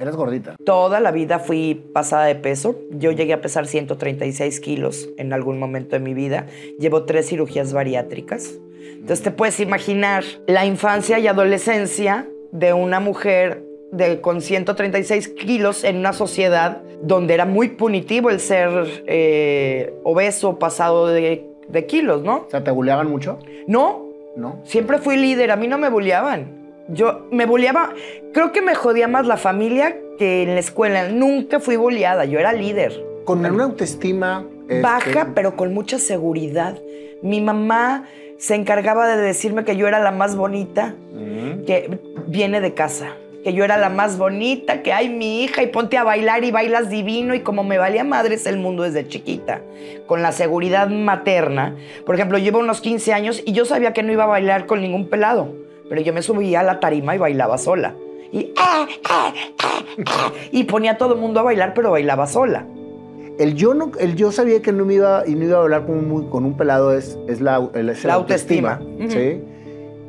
Eres gordita. Toda la vida fui pasada de peso. Yo llegué a pesar 136 kilos en algún momento de mi vida. Llevo tres cirugías bariátricas. Entonces te puedes imaginar la infancia y adolescencia de una mujer de, con 136 kilos en una sociedad donde era muy punitivo el ser eh, obeso, pasado de, kilos, ¿no? O sea, ¿te buleaban mucho? No. No. Siempre fui líder, a mí no me buleaban. Yo me boleaba, creo que me jodía más la familia que en la escuela. Nunca fui boleada, yo era líder. Con una autoestima este, baja, pero con mucha seguridad. Mi mamá se encargaba de decirme que yo era la más bonita, que viene de casa, que yo era la más bonita, que hay mi hija y ponte a bailar y bailas divino y como me valía madres el mundo desde chiquita, con la seguridad materna. Por ejemplo, llevo unos 15 años y yo sabía que no iba a bailar con ningún pelado pero yo me subía a la tarima y bailaba sola. Y, eh, eh, eh, y ponía a todo el mundo a bailar, pero bailaba sola. El yo, no, el yo sabía que no me iba, y no iba a bailar con un, con un pelado es, es la, autoestima.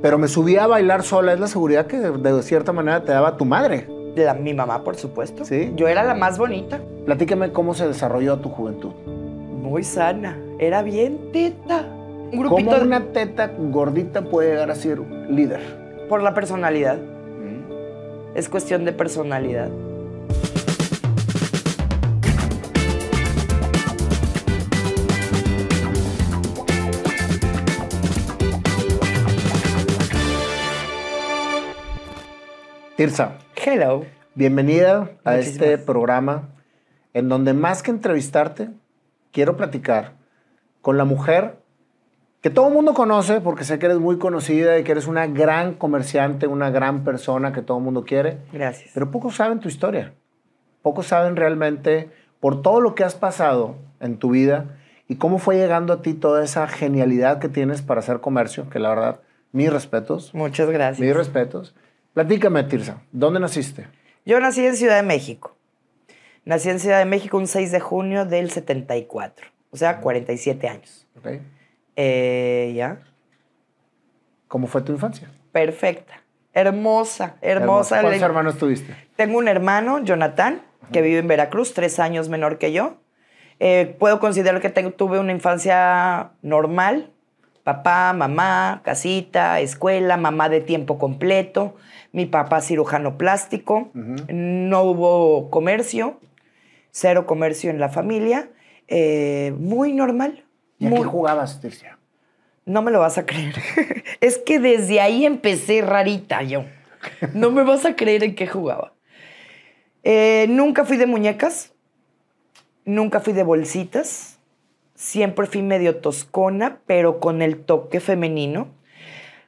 Pero me subía a bailar sola, es la seguridad que de cierta manera te daba tu madre. mi mamá, por supuesto. ¿Sí? Yo era la más bonita. Platícame cómo se desarrolló tu juventud. Muy sana. Era bien teta ¿Cómo una teta gordita puede llegar a ser líder? Por la personalidad. Mm. Es cuestión de personalidad. Tirsa. Hello. Bienvenida a este programa en donde más que entrevistarte, quiero platicar con la mujer que todo el mundo conoce, porque sé que eres muy conocida y que eres una gran comerciante, una gran persona que todo el mundo quiere. Gracias. Pero pocos saben tu historia. Pocos saben realmente por todo lo que has pasado en tu vida y cómo fue llegando a ti toda esa genialidad que tienes para hacer comercio, que la verdad, mis respetos. Muchas gracias. Mis respetos. Platícame, Tirsa, ¿dónde naciste? Yo nací en Ciudad de México. Nací en Ciudad de México un 6 de junio del 74, o sea, 47 años. Okay. Eh, ¿Cómo fue tu infancia? Perfecta. Hermosa, hermosa. ¿Cuántos hermanos tuviste? Tengo un hermano, Jonathan, que vive en Veracruz, tres años menor que yo. Eh, puedo considerar que tuve una infancia normal. Papá, mamá, casita, escuela, mamá de tiempo completo, mi papá cirujano plástico, no hubo comercio, cero comercio en la familia, eh, muy normal, ¿Y qué jugabas, No me lo vas a creer. es que desde ahí empecé rarita yo. No me vas a creer en qué jugaba. Eh, nunca fui de muñecas, nunca fui de bolsitas, siempre fui medio toscona, pero con el toque femenino.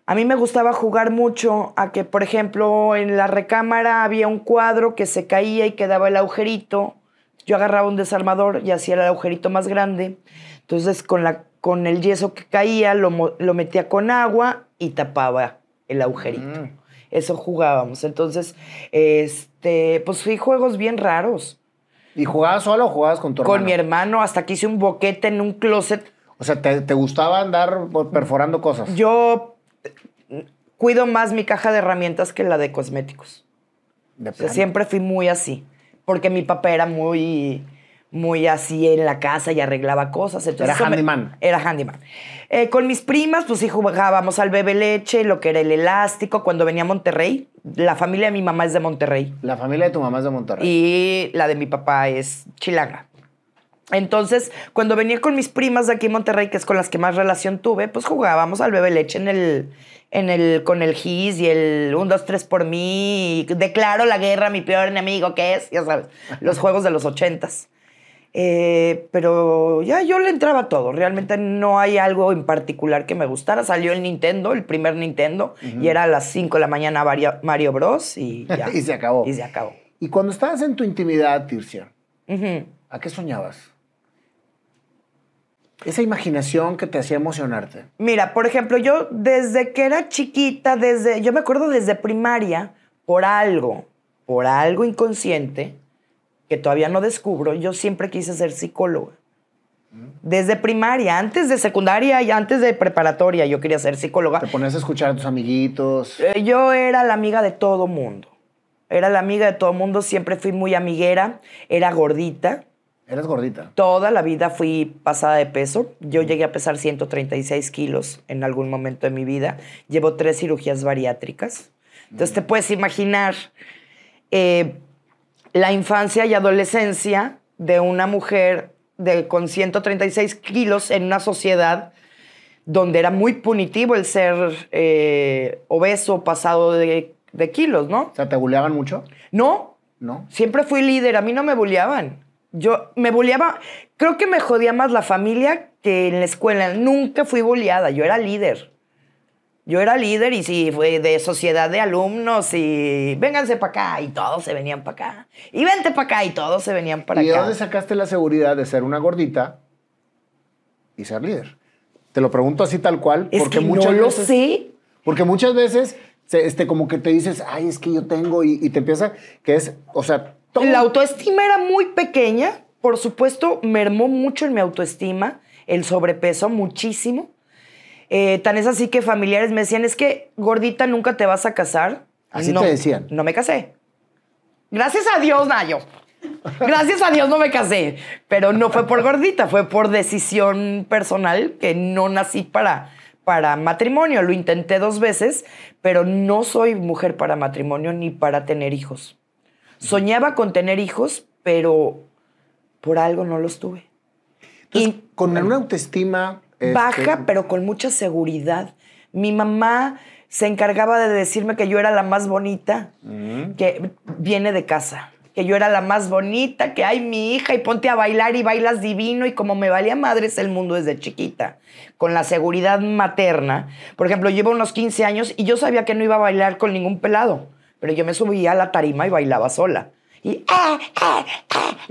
A mí me gustaba jugar mucho a que, por ejemplo, en la recámara había un cuadro que se caía y quedaba el agujerito. Yo agarraba un desarmador y hacía el agujerito más grande. Entonces con, la, con el yeso que caía lo, metía con agua y tapaba el agujerito. Mm. Eso jugábamos. Entonces, este, pues fui juegos bien raros. ¿Y jugabas solo o jugabas con tu hermano? Con mi hermano, hasta que hice un boquete en un closet. O sea, ¿te, gustaba andar perforando cosas? Yo cuido más mi caja de herramientas que la de cosméticos. De siempre fui muy así, porque mi papá era muy muy así en la casa y arreglaba cosas. era handyman. era handyman. Eh, con mis primas, pues sí jugábamos al bebe leche, lo que era el elástico. Cuando venía a Monterrey, la familia de mi mamá es de Monterrey. La familia de tu mamá es de Monterrey. Y la de mi papá es chilanga. Entonces, cuando venía con mis primas de aquí en Monterrey, que es con las que más relación tuve, pues jugábamos al bebe leche en el, en el, con el GIS y el 1, dos, tres por mí. declaro la guerra a mi peor enemigo, que es, ya sabes, los juegos de los ochentas. Eh, pero ya yo le entraba todo. Realmente no hay algo en particular que me gustara. Salió el Nintendo, el primer Nintendo, y era a las 5 de la mañana Mario Bros. Y ya. se acabó. Y Y cuando estabas en tu intimidad, Tircia, ¿a qué soñabas? Esa imaginación que te hacía emocionarte. Mira, por ejemplo, yo desde que era chiquita, desde, yo me acuerdo desde primaria, por algo, por algo inconsciente, que todavía no descubro, yo siempre quise ser psicóloga. Desde primaria, antes de secundaria y antes de preparatoria, yo quería ser psicóloga. Te ponías a escuchar a tus amiguitos. Eh, yo era la amiga de todo mundo. Era la amiga de todo mundo, siempre fui muy amiguera, era gordita. Eres gordita? Toda la vida fui pasada de peso. Yo llegué a pesar 136 kilos en algún momento de mi vida. Llevo tres cirugías bariátricas. Entonces te puedes imaginar. Eh, la infancia y adolescencia de una mujer de, con 136 kilos en una sociedad donde era muy punitivo el ser eh, obeso, pasado de, kilos, ¿no? O sea, ¿te buleaban mucho? No. No. Siempre fui líder, a mí no me bulleaban. Yo me bulleaba, creo que me jodía más la familia que en la escuela. Nunca fui buleada, yo era líder. Yo era líder y sí, fue de sociedad de alumnos y vénganse para acá y todos se venían para acá. Y vente para acá y todos se venían para acá. ¿Y de dónde sacaste la seguridad de ser una gordita y ser líder? Te lo pregunto así tal cual. Es porque que muchas veces, sé. Porque muchas veces, este, como que te dices, ay, es que yo tengo y, te empieza, que es, o sea... La autoestima era muy pequeña. Por supuesto, mermó mucho en mi autoestima, el sobrepeso muchísimo. Eh, tan es así que familiares me decían, es que gordita nunca te vas a casar. Así no, te decían. No me casé. Gracias a Dios, Nayo. Gracias a Dios no me casé. Pero no fue por gordita, fue por decisión personal que no nací para, para matrimonio. Lo intenté dos veces, pero no soy mujer para matrimonio ni para tener hijos. Soñaba con tener hijos, pero por algo no los tuve. y, con una autoestima este, baja, pero con mucha seguridad. Mi mamá se encargaba de decirme que yo era la más bonita, que viene de casa, que yo era la más bonita, que hay mi hija y ponte a bailar y bailas divino y como me valía madres el mundo desde chiquita, con la seguridad materna. Por ejemplo, llevo unos 15 años y yo sabía que no iba a bailar con ningún pelado, pero yo me subía a la tarima y bailaba sola. Y, ah, ah,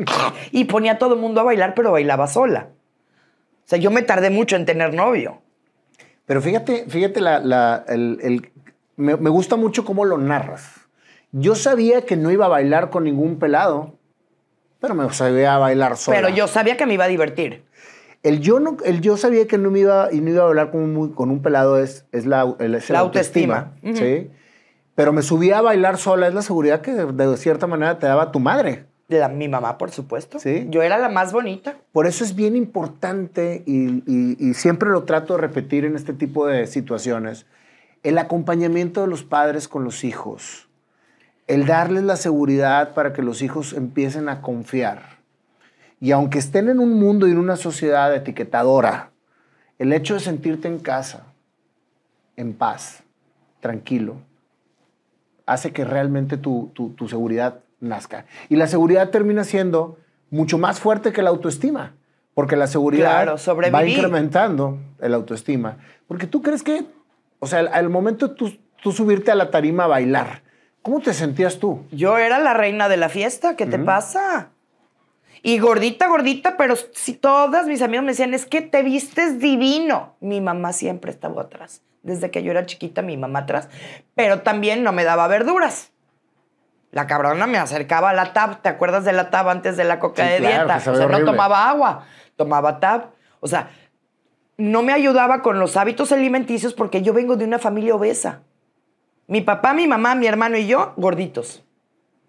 ah, y ponía a todo el mundo a bailar, pero bailaba sola. O sea, yo me tardé mucho en tener novio. Pero fíjate, fíjate, la, me, gusta mucho cómo lo narras. Yo sabía que no iba a bailar con ningún pelado, pero me sabía bailar sola. Pero yo sabía que me iba a divertir. El yo, no, el yo sabía que no me iba, y no iba a bailar con un, con un pelado es, es la, la autoestima. Pero me subía a bailar sola, es la seguridad que de, de cierta manera te daba tu madre. De mi mamá, por supuesto. ¿Sí? Yo era la más bonita. Por eso es bien importante y, siempre lo trato de repetir en este tipo de situaciones, el acompañamiento de los padres con los hijos, el darles la seguridad para que los hijos empiecen a confiar. Y aunque estén en un mundo y en una sociedad etiquetadora, el hecho de sentirte en casa, en paz, tranquilo, hace que realmente tu, tu, tu seguridad nazca. Y la seguridad termina siendo mucho más fuerte que la autoestima, porque la seguridad va incrementando el autoestima. Porque tú crees que, o sea, al, momento tú, subirte a la tarima a bailar, ¿cómo te sentías tú? Yo era la reina de la fiesta, ¿qué te pasa? Y gordita, gordita, pero si todas mis amigas me decían, es que te vistes divino. Mi mamá siempre estaba atrás. Desde que yo era chiquita, mi mamá atrás. Pero también no me daba verduras. La cabrona me acercaba a la tab. ¿Te acuerdas de la tab antes de la coca de dieta? o sea, no tomaba agua, tomaba tab. O sea, no me ayudaba con los hábitos alimenticios porque yo vengo de una familia obesa. Mi papá, mi mamá, mi hermano y yo, gorditos.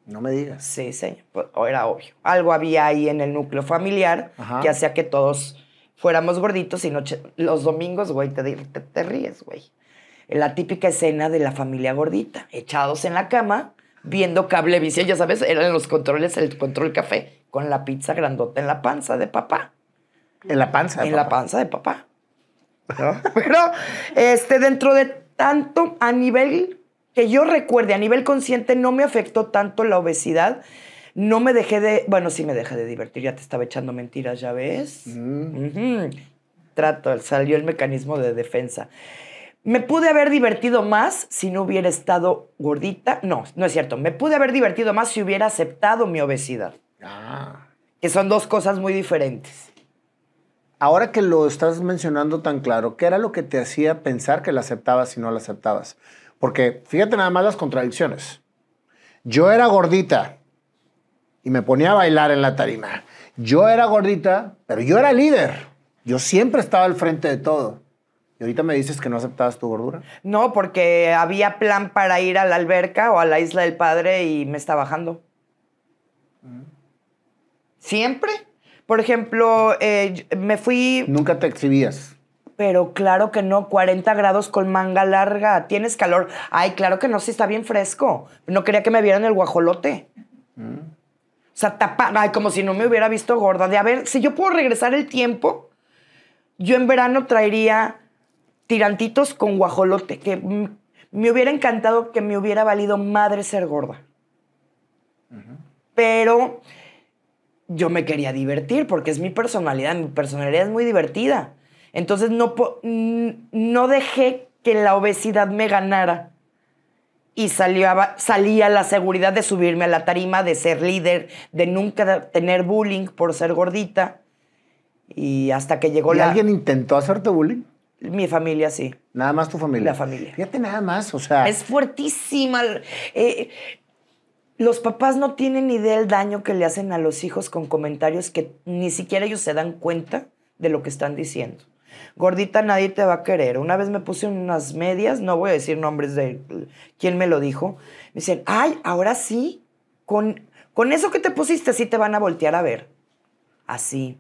No me digas. Sí, señor. Pues, era obvio. Algo había ahí en el núcleo familiar que hacía que todos fuéramos gorditos y noche, los domingos, güey, te, te, ríes, güey. La típica escena de la familia gordita, echados en la cama, viendo cablevisión, ya sabes, eran los controles, el control café, con la pizza grandota en la panza de papá. En la panza. De en la panza de papá. Pero este, dentro de tanto, a nivel que yo recuerde, a nivel consciente, no me afectó tanto la obesidad. No me dejé de, bueno, sí me dejé de divertir, ya te estaba echando mentiras, ya ves. Mm. Trato, salió el mecanismo de defensa. Me pude haber divertido más si no hubiera estado gordita. No, no es cierto. Me pude haber divertido más si hubiera aceptado mi obesidad. Ah. Que son dos cosas muy diferentes. Ahora que lo estás mencionando tan claro, ¿qué era lo que te hacía pensar que la aceptabas y no la aceptabas? Porque fíjate nada más las contradicciones. Yo era gordita y me ponía a bailar en la tarima. Yo era gordita, pero yo era líder. Yo siempre estaba al frente de todo. Y ahorita me dices que no aceptabas tu gordura. No, porque había plan para ir a la alberca o a la isla del padre y me está bajando. Mm. Siempre. Por ejemplo, eh, me fui. Nunca te exhibías. Pero claro que no, 40 grados con manga larga, tienes calor. Ay, claro que no, sí está bien fresco. No quería que me vieran el guajolote. Mm. O sea, tapar... ay, como si no me hubiera visto gorda. De a ver, si yo puedo regresar el tiempo, yo en verano traería tirantitos con guajolote, que me hubiera encantado que me hubiera valido madre ser gorda. Pero yo me quería divertir porque es mi personalidad, mi personalidad es muy divertida. Entonces no, no dejé que la obesidad me ganara y salía, la seguridad de subirme a la tarima, de ser líder, de nunca tener bullying por ser gordita. Y hasta que llegó ¿Alguien intentó hacerte bullying? Mi familia sí. Nada más tu familia. La familia. Fíjate nada más, o sea. Es fuertísima. Eh, los papás no tienen ni idea del daño que le hacen a los hijos con comentarios que ni siquiera ellos se dan cuenta de lo que están diciendo. Gordita, nadie te va a querer. Una vez me puse unas medias, no voy a decir nombres de quién me lo dijo. Me dicen, ay, ahora sí, con, con eso que te pusiste sí te van a voltear a ver. Así.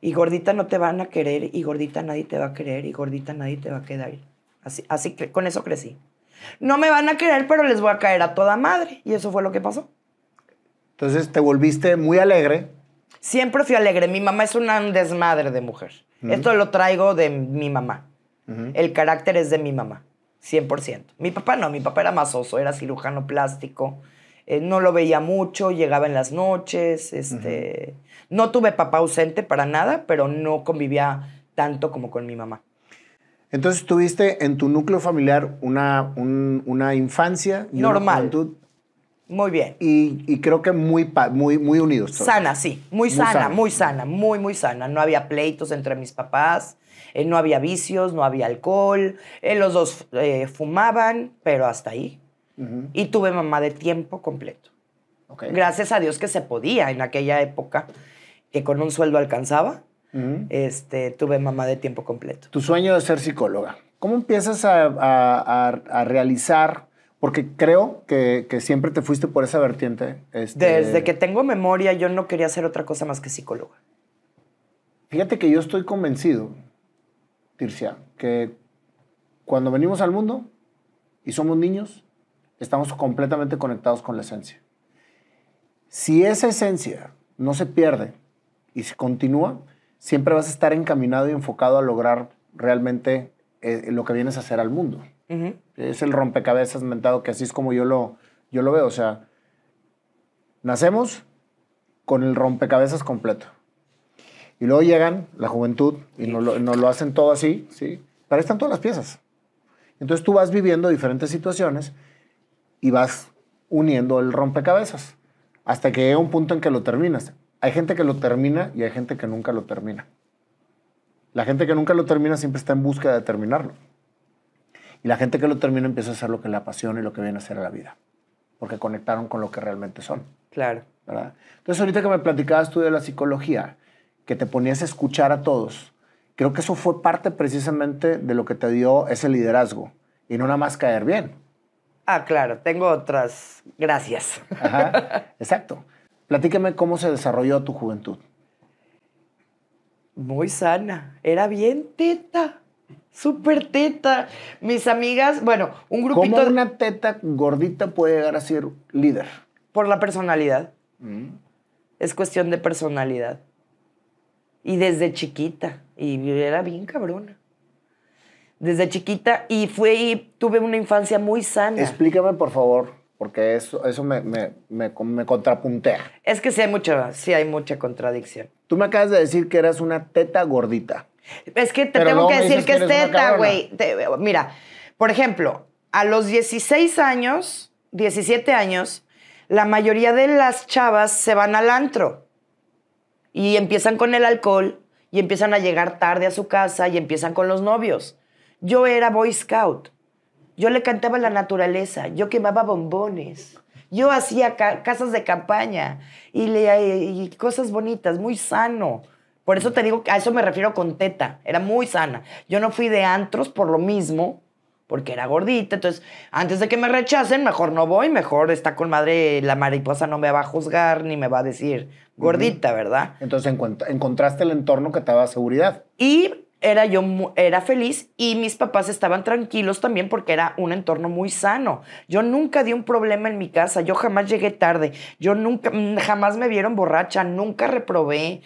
Y gordita no te van a querer, y gordita nadie te va a querer, y gordita nadie te va a quedar. Así, así con eso crecí. No me van a querer, pero les voy a caer a toda madre. Y eso fue lo que pasó. Entonces te volviste muy alegre. Siempre fui alegre. Mi mamá es una desmadre de mujer. Esto lo traigo de mi mamá. El carácter es de mi mamá, 100%. Mi papá no, mi papá era masoso, era cirujano plástico eh, no lo veía mucho, llegaba en las noches, este, no tuve papá ausente para nada, pero no convivía tanto como con mi mamá. Entonces tuviste en tu núcleo familiar una, una infancia normal. Muy bien. Y, creo que muy, muy, muy unidos. Sana, sí. Muy, sana, muy sana, muy, muy sana. No había pleitos entre mis papás, eh, no había vicios, no había alcohol. Eh, los dos fumaban, pero hasta ahí y tuve mamá de tiempo completo. Gracias a Dios que se podía en aquella época, que con un sueldo alcanzaba. este, tuve mamá de tiempo completo. Tu sueño de ser psicóloga. ¿Cómo empiezas a, realizar? Porque creo que, siempre te fuiste por esa vertiente. Este Desde que tengo memoria, yo no quería ser otra cosa más que psicóloga. Fíjate que yo estoy convencido, Tircia, que cuando venimos al mundo y somos niños, estamos completamente conectados con la esencia. Si esa esencia no se pierde y se continúa, siempre vas a estar encaminado y enfocado a lograr realmente eh, lo que vienes a hacer al mundo. Es el rompecabezas mentado que así es como yo lo, yo lo veo. O sea, nacemos con el rompecabezas completo. Y luego llegan la juventud y nos lo, hacen todo así, ¿sí? Pero están todas las piezas. Entonces tú vas viviendo diferentes situaciones y vas uniendo el rompecabezas hasta que llega un punto en que lo terminas. Hay gente que lo termina y hay gente que nunca lo termina. La gente que nunca lo termina siempre está en busca de terminarlo. Y la gente que lo termina empieza a hacer lo que le apasiona y lo que viene a ser la vida, porque conectaron con lo que realmente son. Claro. ¿verdad? Entonces, ahorita que me platicabas tú de la psicología, que te ponías a escuchar a todos, creo que eso fue parte precisamente de lo que te dio ese liderazgo y no nada más caer bien. Ah, claro, tengo otras. Gracias. Ajá, exacto. Platíqueme cómo se desarrolló tu juventud. Muy sana. Era bien teta. Súper teta. Mis amigas, bueno, un grupito. ¿Cómo una teta gordita puede llegar a ser líder? Por la personalidad. Mm. Es cuestión de personalidad. Y desde chiquita. Y era bien cabrona desde chiquita y fue y tuve una infancia muy sana. Explícame, por favor, porque eso, eso me, me, contrapuntea. Es que sí hay, mucha, sí hay mucha contradicción. Tú me acabas de decir que eras una teta gordita. Es que te tengo que decir que, que es teta, güey. Mira, por ejemplo, a los 16 años, 17 años, la mayoría de las chavas se van al antro y empiezan con el alcohol y empiezan a llegar tarde a su casa y empiezan con los novios. Yo era Boy Scout. Yo le cantaba la naturaleza. Yo quemaba bombones. Yo hacía casas de campaña y, le, cosas bonitas, muy sano. Por eso te digo, a eso me refiero con teta. Era muy sana. Yo no fui de antros por lo mismo, porque era gordita. Entonces, antes de que me rechacen, mejor no voy, mejor está con madre. La mariposa no me va a juzgar ni me va a decir gordita, ¿verdad? Entonces, encontraste el entorno que te daba seguridad. Y era yo era feliz y mis papás estaban tranquilos también porque era un entorno muy sano. Yo nunca di un problema en mi casa, yo jamás llegué tarde, yo nunca mm, jamás me vieron borracha, nunca reprobé.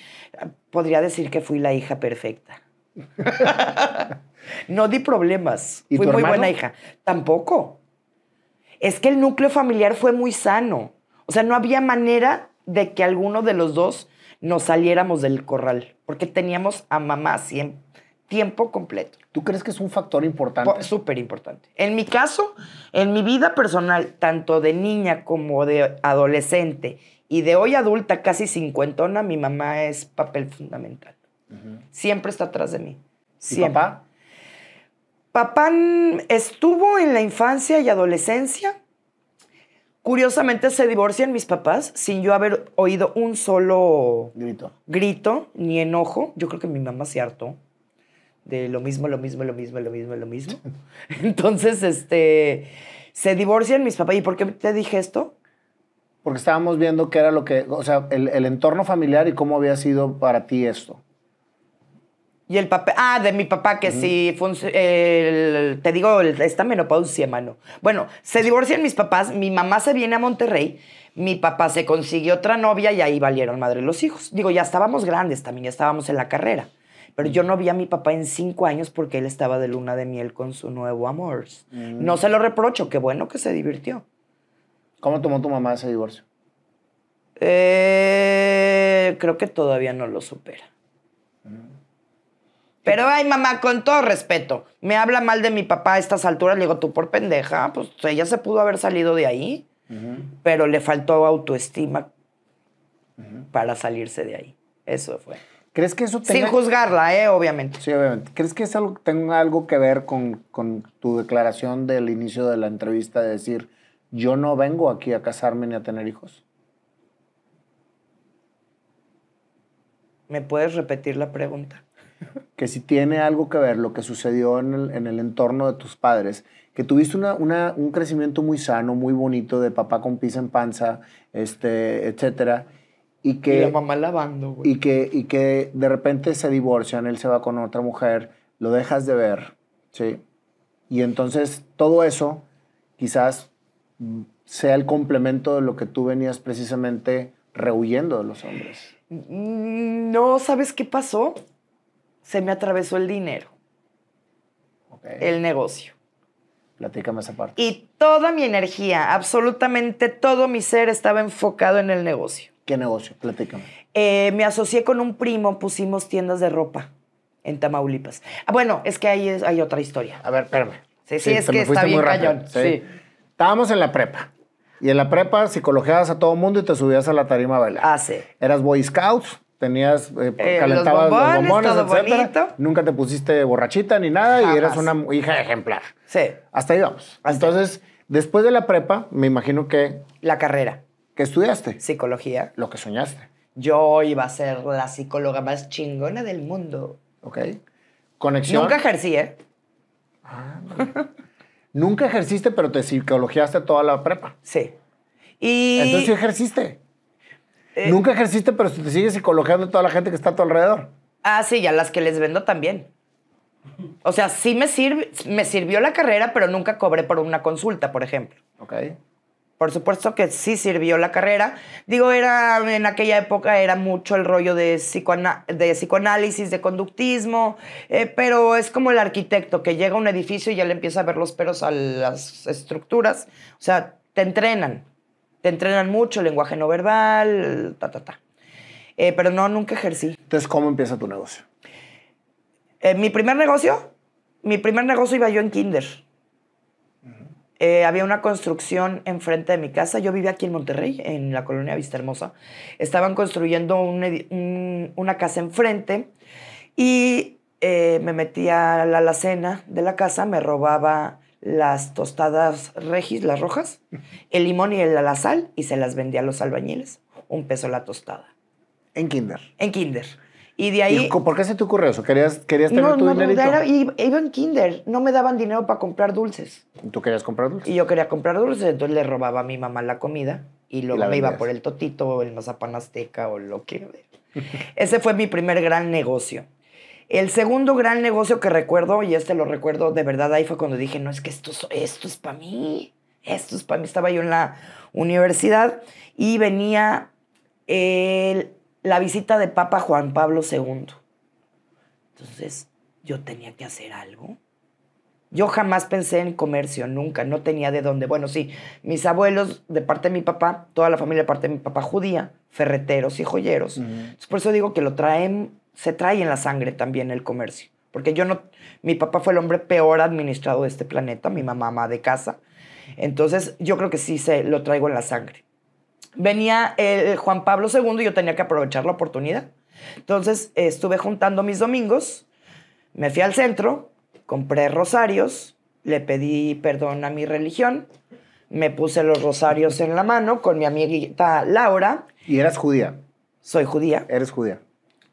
Podría decir que fui la hija perfecta. no di problemas, fui muy buena hija. Tampoco. Es que el núcleo familiar fue muy sano. O sea, no había manera de que alguno de los dos nos saliéramos del corral, porque teníamos a mamá siempre tiempo completo. ¿Tú crees que es un factor importante? Súper importante. En mi caso, en mi vida personal, tanto de niña como de adolescente y de hoy adulta, casi cincuentona, mi mamá es papel fundamental. Siempre está atrás de mí. ¿Y papá? Papá estuvo en la infancia y adolescencia. Curiosamente se divorcian mis papás sin yo haber oído un solo grito, grito ni enojo. Yo creo que mi mamá se hartó de lo mismo, lo mismo, lo mismo, lo mismo, lo mismo. Entonces, este, se divorcian mis papás. ¿Y por qué te dije esto? Porque estábamos viendo qué era lo que, o sea, el, entorno familiar y cómo había sido para ti esto. Y el papá, ah, de mi papá que sí, fue te digo, el, esta menopausia, mano. Bueno, se divorcian mis papás, mi mamá se viene a Monterrey, mi papá se consigue otra novia y ahí valieron madre los hijos. Digo, ya estábamos grandes también, ya estábamos en la carrera. Pero yo mm. no vi a mi papá en cinco años porque él estaba de luna de miel con su nuevo amor. No mm. se lo reprocho, qué bueno que se divirtió. ¿Cómo tomó tu mamá ese divorcio? Eh, creo que todavía no lo supera. Mm. Pero, ay, mamá, con todo respeto, me habla mal de mi papá a estas alturas. Le digo, tú por pendeja, pues ella se pudo haber salido de ahí, pero le faltó autoestima para salirse de ahí. Eso fue. ¿Crees que eso tenga... Sin juzgarla, ¿eh? Obviamente. Sí, obviamente. ¿Crees que eso tenga algo que ver con, tu declaración del inicio de la entrevista de decir, yo no vengo aquí a casarme ni a tener hijos? ¿Me puedes repetir la pregunta? Que si tiene algo que ver lo que sucedió en el, en el entorno de tus padres, que tuviste un crecimiento muy sano, muy bonito, de papá con pizza en panza, este, etcétera, y que, la mamá lavando, Y que, y que de repente se divorcian, él se va con otra mujer, lo dejas de ver, ¿sí? Y entonces todo eso quizás mm, sea el complemento de lo que tú venías precisamente rehuyendo de los hombres. Mm, no, ¿sabes qué pasó? Se me atravesó el dinero. El negocio. Platícame esa parte. Y toda mi energía, absolutamente todo mi ser estaba enfocado en el negocio. ¿Qué negocio? Platícame. Eh, me asocié con un primo, pusimos tiendas de ropa en Tamaulipas. Ah, bueno, es que ahí hay otra historia. A ver, espérame. Sí, sí, es que está bien cañón. ¿sí? sí. Estábamos en la prepa. Y en la prepa psicologeabas a todo mundo y te subías a la tarima a bailar. Ah, sí. Eras Boy Scouts, tenías, eh, eh, calentabas los bombones, Nunca te pusiste borrachita ni nada y eras una hija ejemplar. Sí. Hasta ahí vamos. Entonces, después de la prepa, me imagino que... La carrera. ¿Qué estudiaste? Psicología. Lo que soñaste. Yo iba a ser la psicóloga más chingona del mundo. Ok. Conexión. Nunca ejercí, ¿eh? Nunca ejerciste, pero te psicologiaste toda la prepa. Sí. Y... Entonces sí ejerciste. Eh, nunca ejerciste, pero te sigues psicologiando toda la gente que está a tu alrededor. Ah, sí, y a las que les vendo también. O sea, sí me, me sirvió la carrera, pero nunca cobré por una consulta, por ejemplo. Ok. Por supuesto que sí sirvió la carrera. Digo, era en aquella época era mucho el rollo de, psicoanálisis, de conductismo, eh, pero es como el arquitecto que llega a un edificio y ya le empieza a ver los peros a las estructuras. O sea, te entrenan, te entrenan mucho, lenguaje no verbal, ta, ta, ta. Eh, pero no, nunca ejercí. Entonces, ¿cómo empieza tu negocio? Eh, mi primer negocio, mi primer negocio iba yo en kinder. Eh, había una construcción enfrente de mi casa. Yo vivía aquí en Monterrey, en la colonia Hermosa. Estaban construyendo una casa enfrente y eh, me metía a la alacena de la casa, me robaba las tostadas regis, las rojas, el limón y el, la sal y se las vendía a los albañiles. Un peso la tostada. En kinder. En kinder. Y de ahí... ¿Por qué se te ocurrió eso? ¿Querías, querías tener no, tu no, dinerito? iba en kinder. No me daban dinero para comprar dulces. ¿Y ¿Tú querías comprar dulces? Y yo quería comprar dulces. Entonces le robaba a mi mamá la comida y luego me iba por el totito o el mazapán azteca o lo que... Ese fue mi primer gran negocio. El segundo gran negocio que recuerdo, y este lo recuerdo de verdad, ahí fue cuando dije, no, es que esto, esto es para mí. Esto es para mí. Estaba yo en la universidad y venía el la visita de Papa Juan Pablo II. Entonces, yo tenía que hacer algo. Yo jamás pensé en comercio, nunca, no tenía de dónde. Bueno, sí, mis abuelos, de parte de mi papá, toda la familia de parte de mi papá judía, ferreteros y joyeros. por eso digo que lo traen, se trae en la sangre también el comercio. Porque yo no, mi papá fue el hombre peor administrado de este planeta, mi mamá, mamá de casa. Entonces, yo creo que sí se lo traigo en la sangre venía Juan Pablo II y yo tenía que aprovechar la oportunidad. Entonces estuve juntando mis domingos, me fui al centro, compré rosarios, le pedí perdón a mi religión, me puse los rosarios en la mano con mi amiguita Laura. ¿Y eras judía? Soy judía. ¿Eres judía?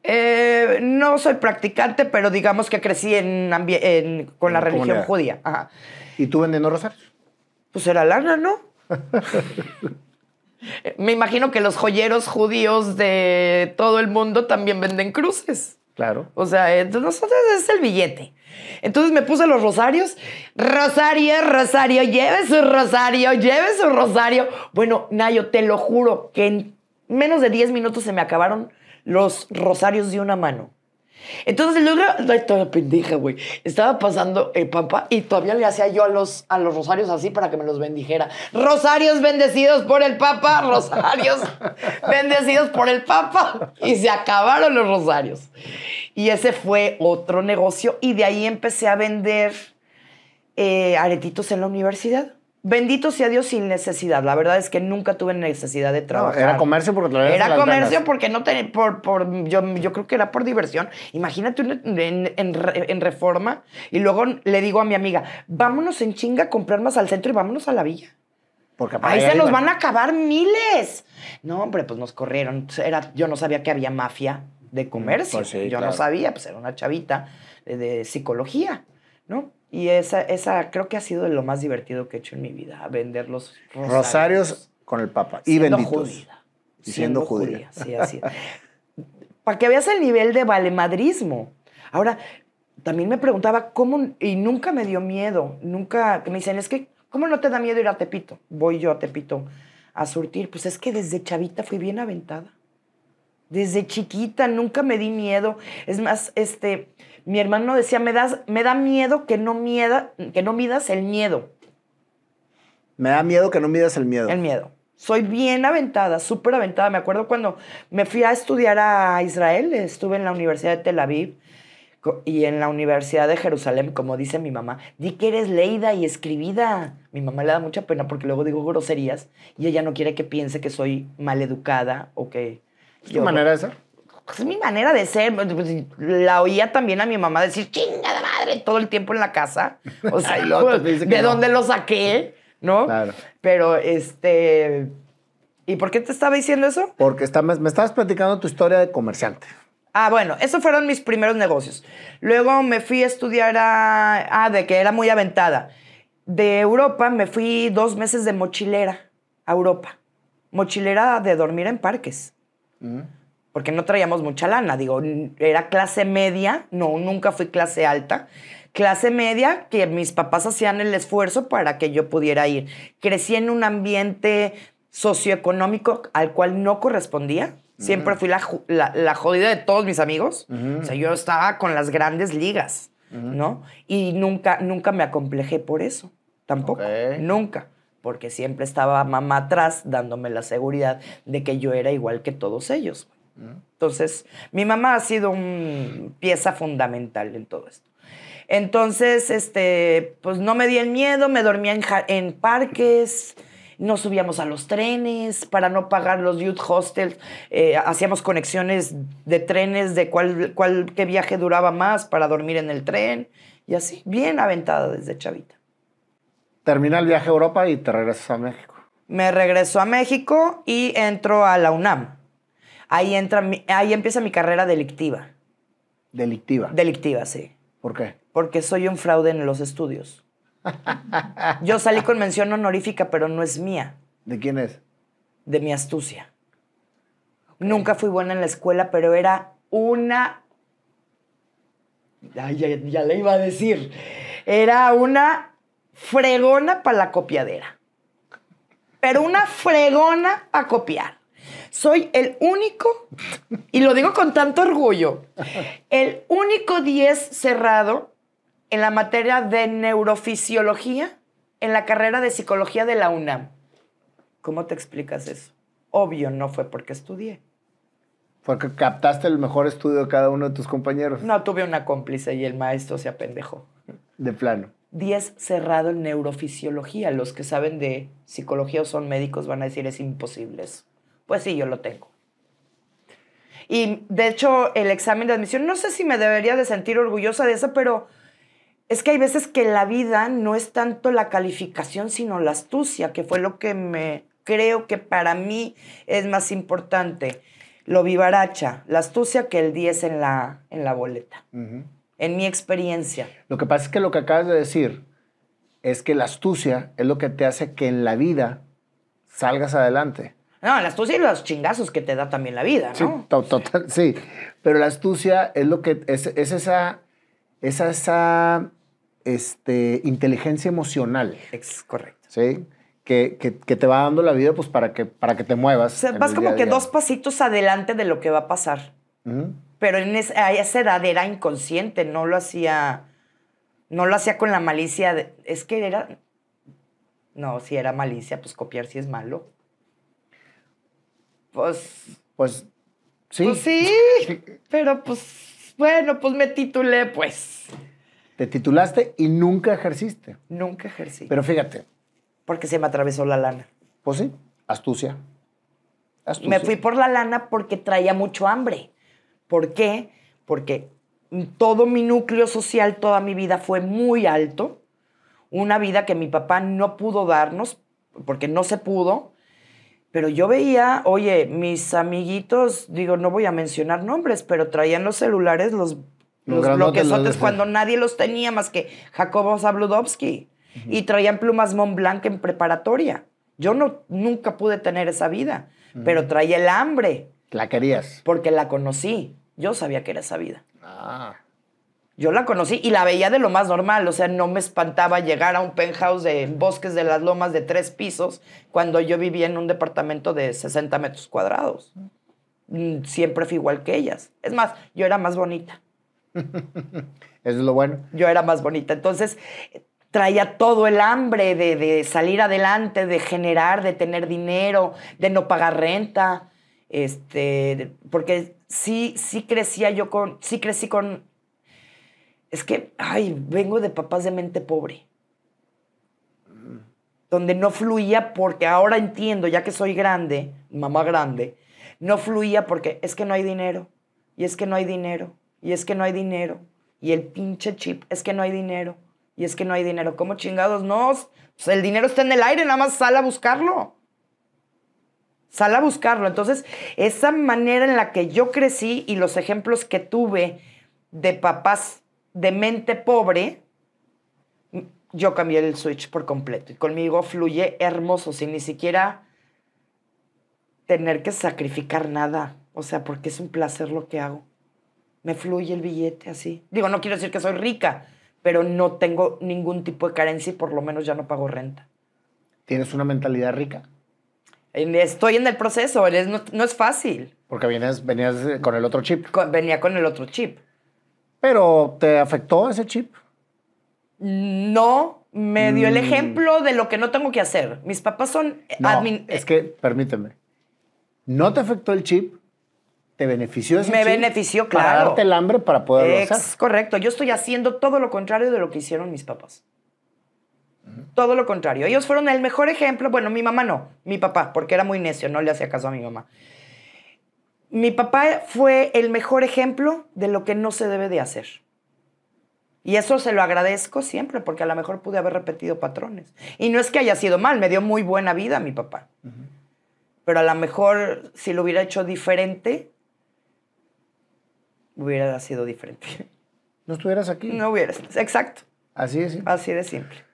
Eh, no soy practicante, pero digamos que crecí en, con la religión judía. ¿Y tú vendiendo rosarios? Pues era lana, ¿no? Me imagino que los joyeros judíos de todo el mundo también venden cruces. Claro. O sea, entonces nosotros es el billete. Entonces me puse los rosarios. Rosario, rosario, lleve su rosario, lleve su rosario. Bueno, Nayo, te lo juro que en menos de 10 minutos se me acabaron los rosarios de una mano. Entonces luego, toda pendeja, güey. Estaba pasando el papá y todavía le hacía yo a los, rosarios así para que me los bendijera. Rosarios bendecidos por el Papa, rosarios bendecidos por el Papa. Y se acabaron los rosarios. Y ese fue otro negocio y de ahí empecé a vender eh, aretitos en la universidad. Bendito sea Dios sin necesidad. La verdad es que nunca tuve necesidad de trabajar. era comercio porque Era comercio porque no tenía. Por, yo, yo, creo que era por diversión. Imagínate en, en, reforma y luego le digo a mi amiga: vámonos en chinga a comprar más al centro y vámonos a la villa. Porque Ahí se nos van a acabar miles. No, hombre, pues nos corrieron. Era, yo no sabía que había mafia de mm, comercio. Pues yo no sabía, pues era una chavita de psicología, ¿no? Y esa, esa creo que ha sido lo más divertido que he hecho en mi vida, vender los rosarios. con el Papa. Y siendo benditos. Judía, y siendo, judía. Sí, así. Para que veas el nivel de valemadrismo. Ahora, también me preguntaba cómo, y nunca me dio miedo, nunca, que me dicen, es que, ¿cómo no te da miedo ir a Tepito? Voy yo a Tepito a surtir. Pues es que desde chavita fui bien aventada. Desde chiquita nunca me di miedo. Es más, este, mi hermano decía, me, das, me da miedo que no, que no midas el miedo. Me da miedo que no midas el miedo. El miedo. Soy bien aventada, súper aventada. Me acuerdo cuando me fui a estudiar a Israel, estuve en la Universidad de Tel Aviv y en la Universidad de Jerusalén, como dice mi mamá, di que eres leída y escribida. Mi mamá le da mucha pena porque luego digo groserías y ella no quiere que piense que soy maleducada o que... ¿Qué manera esa? Pues, es mi manera de ser. Pues, pues, la oía también a mi mamá decir, chinga de madre, todo el tiempo en la casa. O sea, de dónde lo saqué, ¿no? Claro. Pero este. ¿Y por qué te estaba diciendo eso? Porque me, estabas platicando tu historia de comerciante. Ah, bueno, esos fueron mis primeros negocios. Luego me fui a estudiar a. Ah, de que era muy aventada. De Europa me fui dos meses de mochilera a Europa. Mochilera de dormir en parques. Mm porque no traíamos mucha lana, digo, era clase media, no, nunca fui clase alta, clase media que mis papás hacían el esfuerzo para que yo pudiera ir. Crecí en un ambiente socioeconómico al cual no correspondía. Siempre fui la, jodida de todos mis amigos. O sea, yo estaba con las grandes ligas, ¿no? Y nunca, nunca me acomplejé por eso, tampoco, nunca porque siempre estaba mamá atrás dándome la seguridad de que yo era igual que todos ellos. Entonces, mi mamá ha sido una pieza fundamental en todo esto. Entonces, este, pues no me di el miedo, me dormía en, parques, no subíamos a los trenes para no pagar los youth hostels, eh, hacíamos conexiones de trenes de cuál, qué viaje duraba más para dormir en el tren y así, bien aventada desde chavita. Termina el viaje a Europa y te regresas a México. Me regreso a México y entro a la UNAM ahí, entra ahí empieza mi carrera delictiva. ¿Delictiva? Delictiva, sí. ¿Por qué? Porque soy un fraude en los estudios. Yo salí con mención honorífica, pero no es mía. ¿De quién es? De mi astucia. Nunca fui buena en la escuela, pero era una... ya, ya le iba a decir. Era una fregona para la copiadera. Pero una fregona para copiar. Soy el único, y lo digo con tanto orgullo, el único 10 cerrado en la materia de neurofisiología en la carrera de psicología de la UNAM. ¿Cómo te explicas eso? Obvio, no fue porque estudié. Fue porque captaste el mejor estudio de cada uno de tus compañeros. No, tuve una cómplice y el maestro se apendejó. De plano. 10 cerrado en neurofisiología. Los que saben de psicología o son médicos van a decir es imposible eso. Pues sí, yo lo tengo. Y de hecho, el examen de admisión, no sé si me debería de sentir orgullosa de eso, pero es que hay veces que la vida no es tanto la calificación, sino la astucia, que fue lo que me creo que para mí es más importante. Lo vivaracha, la astucia que el 10 en la, en la boleta. En mi experiencia. Lo que pasa es que lo que acabas de decir es que la astucia es lo que te hace que en la vida salgas adelante. No, la astucia y los chingazos que te da también la vida, ¿no? Sí, total, sí. Pero la astucia es lo que. es, esa. esa. Este, inteligencia emocional. Es correcto. Sí. Que, te va dando la vida pues para que, para que te muevas. vas como que dos pasitos adelante de lo que va a pasar. Pero en esa, a esa edad era inconsciente, no lo hacía. No lo hacía con la malicia. es que era. No, si era malicia, pues copiar si es malo. Pues. Pues. Sí. Pues sí. pero pues, bueno, pues me titulé, pues. Te titulaste y nunca ejerciste. Nunca ejercí. Pero fíjate. Porque se me atravesó la lana. Pues sí, astucia. astucia. Me fui por la lana porque traía mucho hambre. ¿Por qué? Porque todo mi núcleo social, toda mi vida fue muy alto. Una vida que mi papá no pudo darnos porque no se pudo. Pero yo veía, oye, mis amiguitos, digo, no voy a mencionar nombres, pero traían los celulares, los, los, bloquezotes, cuando nadie los tenía más que Jacobo Zabludovsky. Y traían plumas Montblanc en preparatoria. Yo no, nunca pude tener esa vida, pero traía el hambre. ¿La querías? Porque la conocí. Yo sabía que era esa vida. Ah. Yo la conocí y la veía de lo más normal, o sea, no me espantaba llegar a un penthouse de Bosques de las Lomas de tres pisos cuando yo vivía en un departamento de 60 metros cuadrados. Mm, siempre fui igual que ellas. Es más, yo era más bonita. es lo bueno. Yo era más bonita. Entonces, traía todo el hambre de, salir adelante, de generar, de tener dinero, de no pagar renta. Este, porque sí, sí crecía yo con, sí crecí con es que, ay, vengo de papás de mente pobre. Donde no fluía porque ahora entiendo, ya que soy grande, mamá grande, no fluía porque es que no hay dinero, y es que no hay dinero, y es que no hay dinero, y el pinche chip, es que no hay dinero, y es que no hay dinero. ¿Cómo chingados? No, pues, el dinero está en el aire, nada más sal a buscarlo. Sal a buscarlo. Entonces, esa manera en la que yo crecí y los ejemplos que tuve de papás de mente pobre, yo cambié el switch por completo y conmigo fluye hermoso, sin ni siquiera tener que sacrificar nada. O sea, porque es un placer lo que hago. Me fluye el billete así. Digo, no quiero decir que soy rica, pero no tengo ningún tipo de carencia y por lo menos ya no pago renta. ¿Tienes una mentalidad rica? Estoy en el proceso, no, no es fácil. Porque venías eh, con el otro chip. Venía con el otro chip. ¿Pero te afectó ese chip? No, me dio el mm. ejemplo de lo que no tengo que hacer. Mis papás son... es que, permíteme, no te afectó el chip, te benefició ese Me benefició, claro. Para darte el hambre para poder Es correcto. Yo estoy haciendo todo lo contrario de lo que hicieron mis papás. Todo lo contrario. Ellos fueron el mejor ejemplo. Bueno, mi mamá no, mi papá, porque era muy necio, no le hacía caso a mi mamá mi papá fue el mejor ejemplo de lo que no se debe de hacer. Y eso se lo agradezco siempre, porque a lo mejor pude haber repetido patrones. Y no es que haya sido mal, me dio muy buena vida mi papá. Pero a lo mejor si lo hubiera hecho diferente, hubiera sido diferente. No estuvieras aquí. No hubieras, exacto. Así de simple. Así de simple.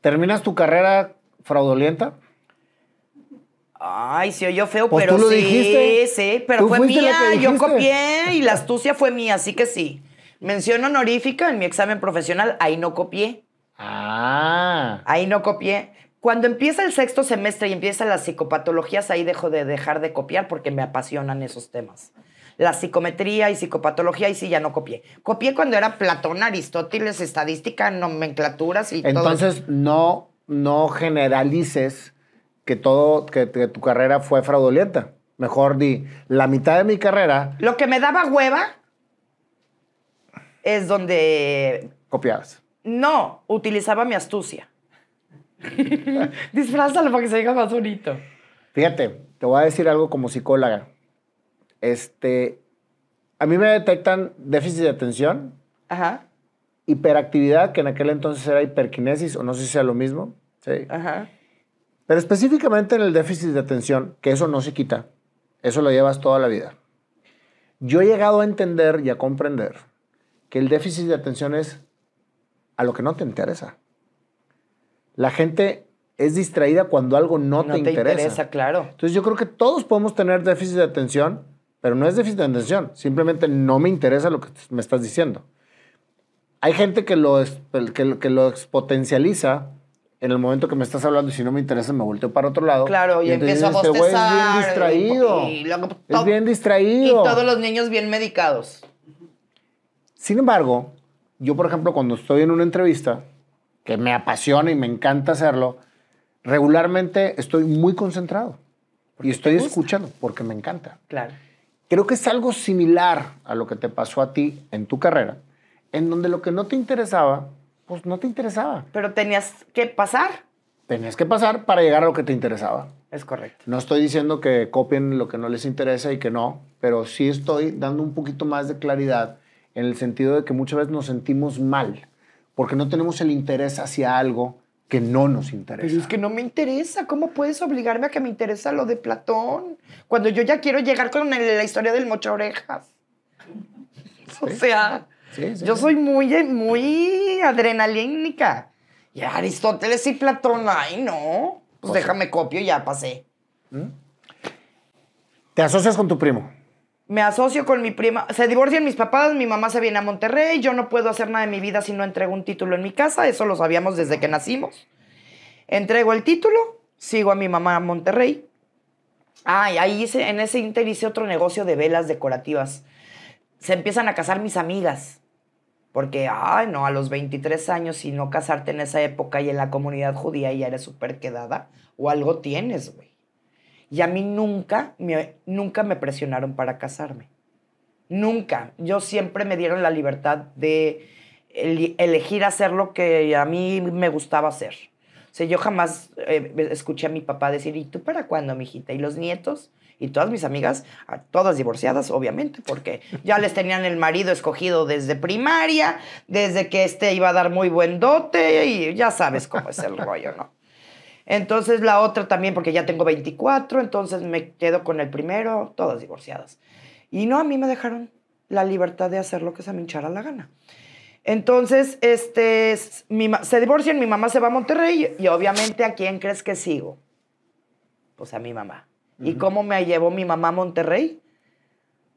¿Terminas tu carrera fraudulenta? Ay, se oyó feo, pues pero tú sí, sí, pero fue mía, yo copié y la astucia fue mía, así que sí. Mención honorífica en mi examen profesional, ahí no copié. Ah. Ahí no copié. Cuando empieza el sexto semestre y empiezan las psicopatologías, ahí dejo de dejar de copiar porque me apasionan esos temas. La psicometría y psicopatología, ahí sí ya no copié. Copié cuando era Platón, Aristóteles, estadística, nomenclaturas y todo. Entonces, no, no generalices que todo, que, tu carrera fue fraudulenta. Mejor di, la mitad de mi carrera Lo que me daba hueva es donde copiabas. no utilizaba mi astucia. Disfrázalo para que se diga más bonito. Fíjate, te voy a decir algo como psicóloga. Este, a mí me detectan déficit de atención, Ajá, hiperactividad, que en aquel entonces era hiperquinesis, o no sé si sea lo mismo, ¿sí? ajá. Pero específicamente en el déficit de atención, que eso no se quita, eso lo llevas toda la vida. Yo he llegado a entender y a comprender que el déficit de atención es a lo que no te interesa. La gente es distraída cuando algo no, te, interesa. claro. Entonces yo creo que todos podemos tener déficit de atención, pero no es déficit de atención, simplemente no me interesa lo que me estás diciendo. Hay gente que lo, que, que lo expotencializa en el momento que me estás hablando y si no me interesa me volteo para otro lado. Claro, y, empiezo a bostezar. es bien distraído. Y, es bien distraído. Y todos los niños bien medicados. Sin embargo, yo por ejemplo cuando estoy en una entrevista, que me apasiona y me encanta hacerlo, regularmente estoy muy concentrado y estoy escuchando porque me encanta. Claro. Creo que es algo similar a lo que te pasó a ti en tu carrera, en donde lo que no te interesaba pues no te interesaba. Pero tenías que pasar. Tenías que pasar para llegar a lo que te interesaba. Es correcto. No estoy diciendo que copien lo que no les interesa y que no, pero sí estoy dando un poquito más de claridad en el sentido de que muchas veces nos sentimos mal porque no tenemos el interés hacia algo que no nos interesa. es que no me interesa. ¿Cómo puedes obligarme a que me interesa lo de Platón? Cuando yo ya quiero llegar con la historia del mocho orejas. O sea, yo soy muy, muy adrenalínica. Y Aristóteles y Platón, ay, no. Pues déjame copio y ya pasé. ¿Mm? ¿Te asocias con tu primo? Me asocio con mi prima. Se divorcian mis papás, mi mamá se viene a Monterrey, yo no puedo hacer nada de mi vida si no entrego un título en mi casa, eso lo sabíamos desde que nacimos. Entrego el título, sigo a mi mamá a Monterrey. Ay, ahí hice, en ese inter hice otro negocio de velas decorativas. Se empiezan a casar mis amigas. Porque, ay, no, a los 23 años, si no casarte en esa época y en la comunidad judía ya eres súper quedada, o algo tienes, güey. Y a mí nunca me, nunca me presionaron para casarme. Nunca. Yo siempre me dieron la libertad de elegir hacer lo que a mí me gustaba hacer. O sea, yo jamás eh, escuché a mi papá decir, ¿y tú para cuándo, mijita? ¿Y los nietos? Y todas mis amigas, todas divorciadas, obviamente, porque ya les tenían el marido escogido desde primaria, desde que este iba a dar muy buen dote, y ya sabes cómo es el rollo, ¿no? Entonces la otra también, porque ya tengo 24, entonces me quedo con el primero, todas divorciadas. Y no, a mí me dejaron la libertad de hacer lo que se me hinchara la gana. Entonces, este, mi se divorcian, mi mamá se va a Monterrey y obviamente a quién crees que sigo? Pues a mi mamá. ¿Y cómo me llevó mi mamá a Monterrey?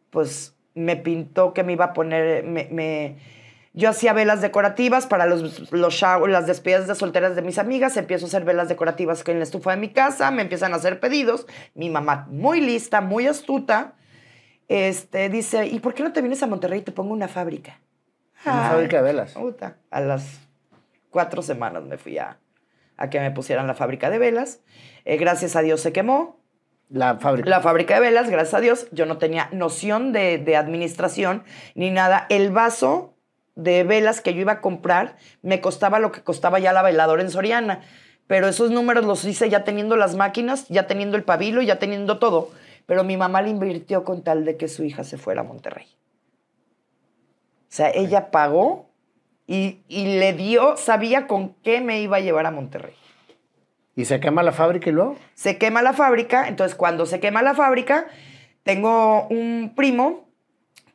Pues me pintó que me iba a poner, me, yo hacía velas decorativas para los, los las despedidas de solteras de mis amigas, empiezo a hacer velas decorativas en la estufa de mi casa, me empiezan a hacer pedidos, mi mamá muy lista, muy astuta, este, dice, ¿y por qué no te vienes a Monterrey y te pongo una fábrica? Una fábrica de velas. A las cuatro semanas me fui a, a que me pusieran la fábrica de velas. Eh, gracias a Dios se quemó. La fábrica. La fábrica de velas, gracias a Dios. Yo no tenía noción de, administración ni nada. El vaso de velas que yo iba a comprar me costaba lo que costaba ya la veladora en Soriana. Pero esos números los hice ya teniendo las máquinas, ya teniendo el pabilo, ya teniendo todo. Pero mi mamá le invirtió con tal de que su hija se fuera a Monterrey. O sea, ella pagó y le dio, sabía con qué me iba a llevar a Monterrey. ¿Y se quema la fábrica y luego? Se quema la fábrica, entonces cuando se quema la fábrica, tengo un primo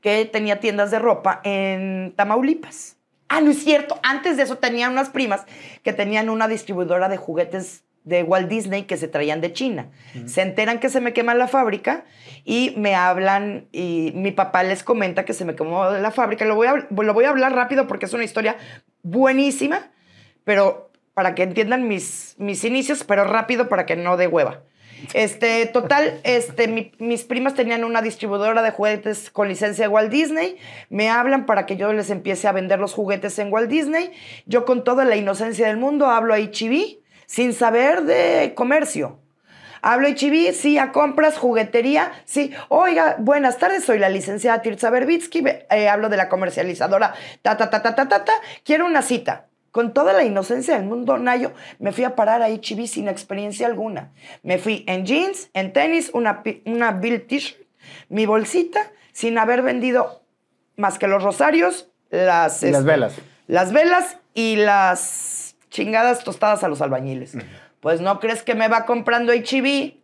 que tenía tiendas de ropa en Tamaulipas. Ah, no es cierto, antes de eso tenía unas primas que tenían una distribuidora de juguetes de Walt Disney que se traían de China. Se enteran que se me quema la fábrica y me hablan y mi papá les comenta que se me quemó la fábrica. Lo voy a, lo voy a hablar rápido porque es una historia buenísima, pero para que entiendan mis, mis inicios, pero rápido para que no dé hueva. Este, total, este, mis primas tenían una distribuidora de juguetes con licencia de Walt Disney. Me hablan para que yo les empiece a vender los juguetes en Walt Disney. Yo con toda la inocencia del mundo hablo a chiví, e sin saber de comercio. Hablo HIV, e sí, a compras, juguetería, sí. Oiga, buenas tardes, soy la licenciada Tirza Berbitsky, eh, hablo de la comercializadora, ta, ta, ta, ta, ta, ta, ta, quiero una cita con toda la inocencia del mundo, Nayo, me fui a parar a HB sin experiencia alguna. Me fui en jeans, en tenis, una, Bill T-shirt, mi bolsita, sin haber vendido más que los rosarios, las... Este, velas. Las velas y las chingadas tostadas a los albañiles. Pues no crees que me va comprando HB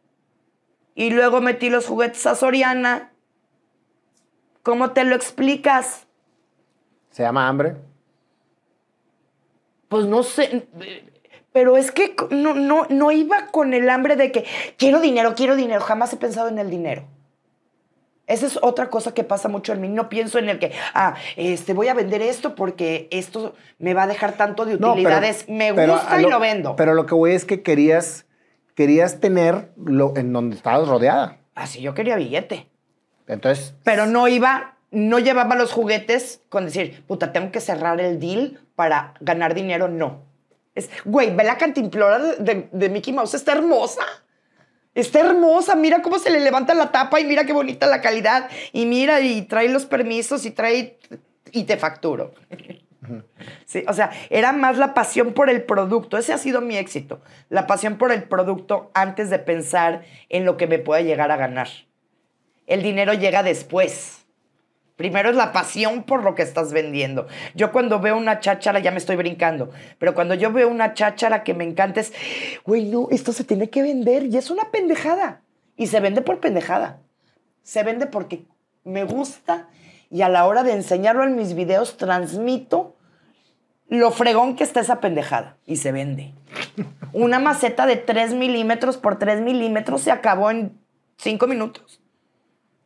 y luego metí los juguetes a Soriana. ¿Cómo te lo explicas? Se llama hambre pues no sé, pero es que no, no, no iba con el hambre de que quiero dinero, quiero dinero, jamás he pensado en el dinero. Esa es otra cosa que pasa mucho en mí. No pienso en el que, ah, este, voy a vender esto porque esto me va a dejar tanto de utilidades. me gusta y lo vendo. Pero lo que voy es que querías, querías tener lo, en donde estabas rodeada. Ah, sí, yo quería billete. Entonces. Pero no iba no llevaba los juguetes con decir, puta, tengo que cerrar el deal para ganar dinero. No. Es, güey, ve la cantimplora de, Mickey Mouse, está hermosa. Está hermosa, mira cómo se le levanta la tapa y mira qué bonita la calidad. Y mira, y trae los permisos y trae y te facturo. Sí, o sea, era más la pasión por el producto. Ese ha sido mi éxito. La pasión por el producto antes de pensar en lo que me pueda llegar a ganar. El dinero llega después. Primero es la pasión por lo que estás vendiendo. Yo cuando veo una cháchara ya me estoy brincando, pero cuando yo veo una cháchara que me encanta es, güey, no, esto se tiene que vender y es una pendejada. Y se vende por pendejada. Se vende porque me gusta y a la hora de enseñarlo en mis videos transmito lo fregón que está esa pendejada y se vende. Una maceta de 3 milímetros por 3 milímetros se acabó en 5 minutos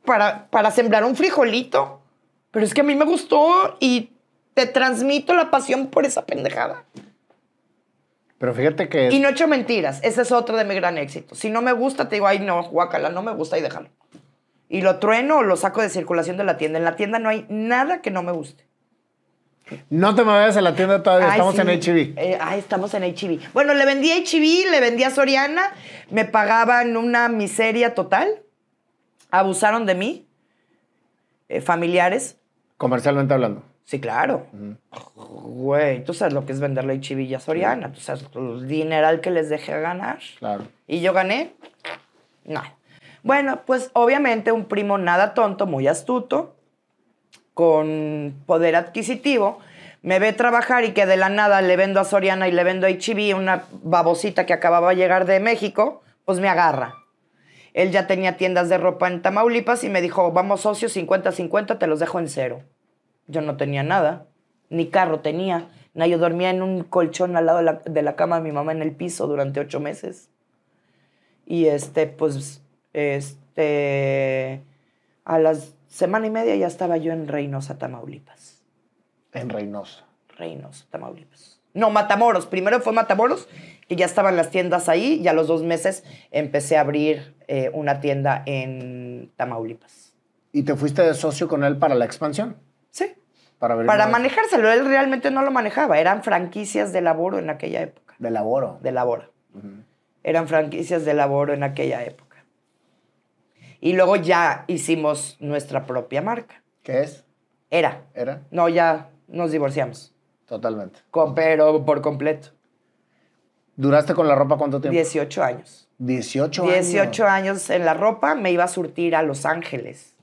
para, para sembrar un frijolito pero es que a mí me gustó y te transmito la pasión por esa pendejada. Pero fíjate que... Y no he mentiras. Ese es otro de mi gran éxito. Si no me gusta, te digo, ay, no, guácala, no me gusta y déjalo. Y lo trueno o lo saco de circulación de la tienda. En la tienda no hay nada que no me guste. No te me en a la tienda todavía, estamos en HIV. ay, estamos en HIV. Eh, bueno, le vendí a HIV, le vendí a Soriana, me pagaban una miseria total, abusaron de mí, eh, familiares, Comercialmente hablando. Sí, claro. Güey, tú sabes lo que es venderle y a Soriana, tú sabes el dineral que les dejé ganar. Claro. Y yo gané No. Bueno, pues obviamente un primo nada tonto, muy astuto, con poder adquisitivo, me ve trabajar y que de la nada le vendo a Soriana y le vendo a HIV una babosita que acababa de llegar de México, pues me agarra. Él ya tenía tiendas de ropa en Tamaulipas y me dijo, vamos socios, 50-50, te los dejo en cero. Yo no tenía nada, ni carro tenía. yo dormía en un colchón al lado de la, cama de mi mamá en el piso durante ocho meses. Y este, pues, este, a la semana y media ya estaba yo en Reynosa, Tamaulipas. En Reynosa. Reynosa, Tamaulipas. No, Matamoros. Primero fue Matamoros, que ya estaban las tiendas ahí, y a los dos meses empecé a abrir eh, una tienda en Tamaulipas. ¿Y te fuiste de socio con él para la expansión? Para, manejárselo, él realmente no lo manejaba, eran franquicias de laboro en aquella época. De laboro. De laboro. Eran franquicias de laboro en aquella época. Y luego ya hicimos nuestra propia marca. ¿Qué es? Era. ¿Era? No, ya nos divorciamos. Totalmente. Con, pero por completo. ¿Duraste con la ropa cuánto tiempo? 18 años. 18 años. 18 años en la ropa, me iba a surtir a Los Ángeles.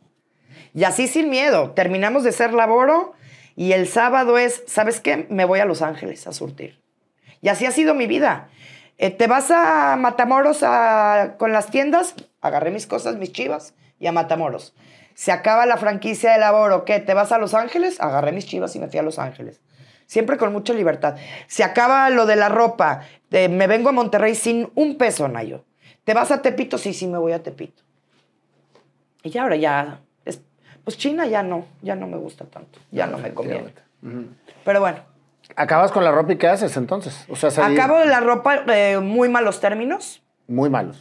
Y así sin miedo, terminamos de ser laboro y el sábado es, ¿sabes qué? Me voy a Los Ángeles a surtir. Y así ha sido mi vida. Eh, ¿Te vas a Matamoros con las tiendas? Agarré mis cosas, mis chivas, y a Matamoros. Se acaba la franquicia de labor, ¿qué? ¿Te vas a Los Ángeles? Agarré mis chivas y me fui a Los Ángeles. Siempre con mucha libertad. Se acaba lo de la ropa. me vengo a Monterrey sin un peso, Nayo. ¿Te vas a Tepito? Sí, sí, me voy a Tepito. Y ya ahora ya pues China ya no, ya no me gusta tanto, ya no me conviene. Pero bueno. ¿Acabas con la ropa y qué haces entonces? O sea, Acabo de la ropa en muy malos términos. Muy malos.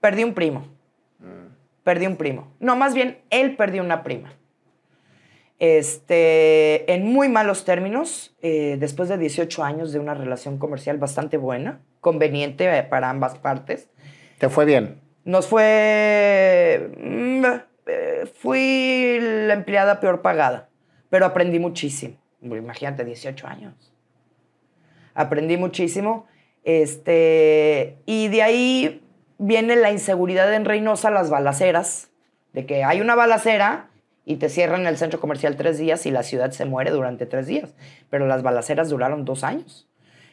Perdí un primo. Mm. Perdí un primo. No, más bien él perdió una prima. Este, en muy malos términos, eh, después de 18 años de una relación comercial bastante buena, conveniente eh, para ambas partes. ¿Te fue bien? Nos fue... Mm, eh, fui la empleada peor pagada, pero aprendí muchísimo. Pues, imagínate, 18 años. Aprendí muchísimo. Este, y de ahí viene la inseguridad en Reynosa, las balaceras, de que hay una balacera y te cierran el centro comercial tres días y la ciudad se muere durante tres días. Pero las balaceras duraron dos años.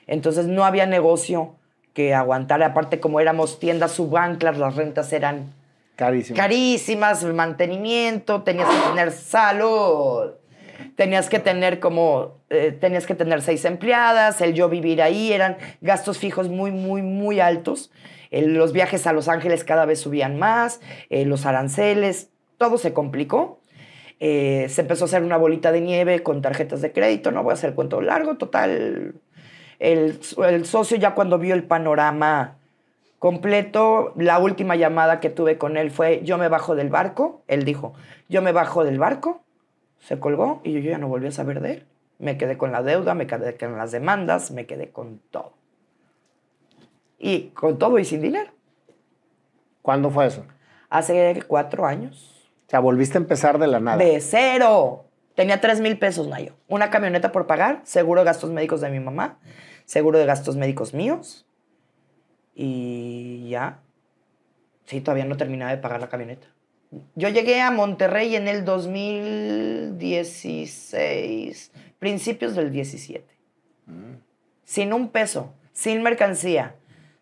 Entonces no había negocio que aguantara. Aparte, como éramos tiendas subanclas, las rentas eran Carísimas. Carísimas, mantenimiento, tenías que tener salud, tenías que tener como, eh, tenías que tener seis empleadas, el yo vivir ahí, eran gastos fijos muy, muy, muy altos. los viajes a Los Ángeles cada vez subían más, eh, los aranceles, todo se complicó. Eh, se empezó a hacer una bolita de nieve con tarjetas de crédito, no voy a hacer el cuento largo, total. El, el socio ya cuando vio el panorama completo. La última llamada que tuve con él fue, yo me bajo del barco. Él dijo, yo me bajo del barco. Se colgó y yo ya no volví a saber de él. Me quedé con la deuda, me quedé con las demandas, me quedé con todo. Y con todo y sin dinero. ¿Cuándo fue eso? Hace cuatro años. O sea, volviste a empezar de la nada. De cero. Tenía tres mil pesos, Nayo. Una camioneta por pagar, seguro de gastos médicos de mi mamá, seguro de gastos médicos míos, y ya, sí, todavía no terminaba de pagar la camioneta. Yo llegué a Monterrey en el 2016, principios del 17. Mm. Sin un peso, sin mercancía,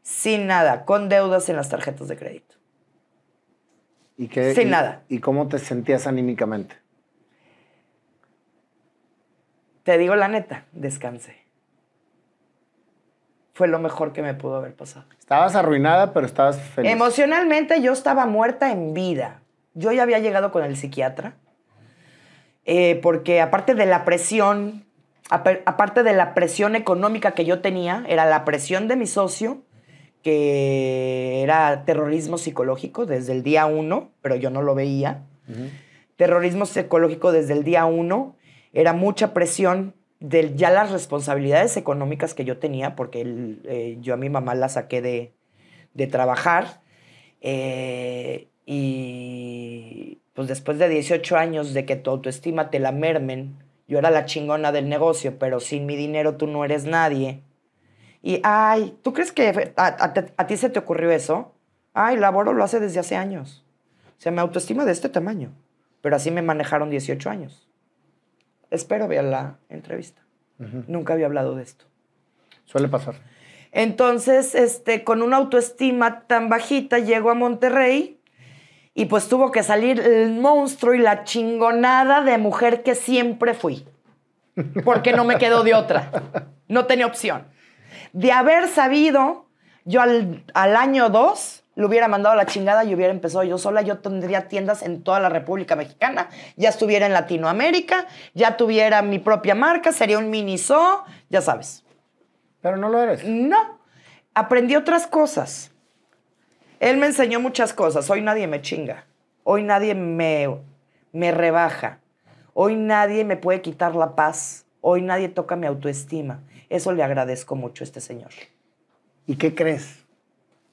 sin nada, con deudas en las tarjetas de crédito. ¿Y qué, sin nada. ¿Y cómo te sentías anímicamente? Te digo la neta, descansé fue lo mejor que me pudo haber pasado. Estabas arruinada, pero estabas feliz. Emocionalmente yo estaba muerta en vida. Yo ya había llegado con el psiquiatra, eh, porque aparte de la presión, aparte de la presión económica que yo tenía, era la presión de mi socio, que era terrorismo psicológico desde el día uno, pero yo no lo veía. Terrorismo psicológico desde el día uno, era mucha presión de ya las responsabilidades económicas que yo tenía, porque eh, yo a mi mamá la saqué de, trabajar. Eh, y pues después de 18 años de que tu autoestima te la mermen, yo era la chingona del negocio, pero sin mi dinero tú no eres nadie. Y, ay, ¿tú crees que a, ti se te ocurrió eso? Ay, Laboro lo hace desde hace años. O sea, mi autoestima de este tamaño. Pero así me manejaron 18 años espero ver la entrevista. Nunca había hablado de esto. Suele pasar. Entonces, este, con una autoestima tan bajita, llego a Monterrey y pues tuvo que salir el monstruo y la chingonada de mujer que siempre fui. Porque no me quedó de otra. No tenía opción. De haber sabido, yo al, al año dos lo hubiera mandado a la chingada y hubiera empezado yo sola, yo tendría tiendas en toda la República Mexicana, ya estuviera en Latinoamérica, ya tuviera mi propia marca, sería un mini ya sabes. Pero no lo eres. No, aprendí otras cosas. Él me enseñó muchas cosas, hoy nadie me chinga, hoy nadie me, me rebaja, hoy nadie me puede quitar la paz, hoy nadie toca mi autoestima. Eso le agradezco mucho a este señor. ¿Y qué crees?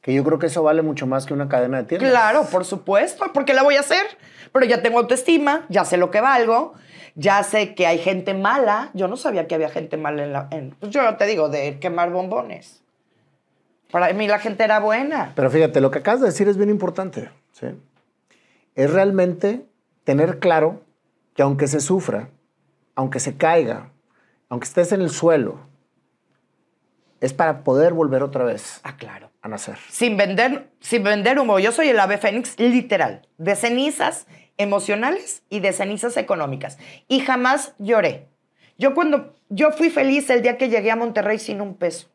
Que yo creo que eso vale mucho más que una cadena de tiendas. Claro, por supuesto, porque la voy a hacer. Pero ya tengo autoestima, ya sé lo que valgo, ya sé que hay gente mala. Yo no sabía que había gente mala en la. pues yo te digo, de quemar bombones. Para mí la gente era buena. Pero fíjate, lo que acabas de decir es bien importante. ¿sí? Es realmente tener claro que aunque se sufra, aunque se caiga, aunque estés en el suelo, es para poder volver otra vez. Ah, claro. Sin vender, sin vender humo. Yo soy el ave fénix literal, de cenizas emocionales y de cenizas económicas. Y jamás lloré. Yo cuando, yo fui feliz el día que llegué a Monterrey sin un peso.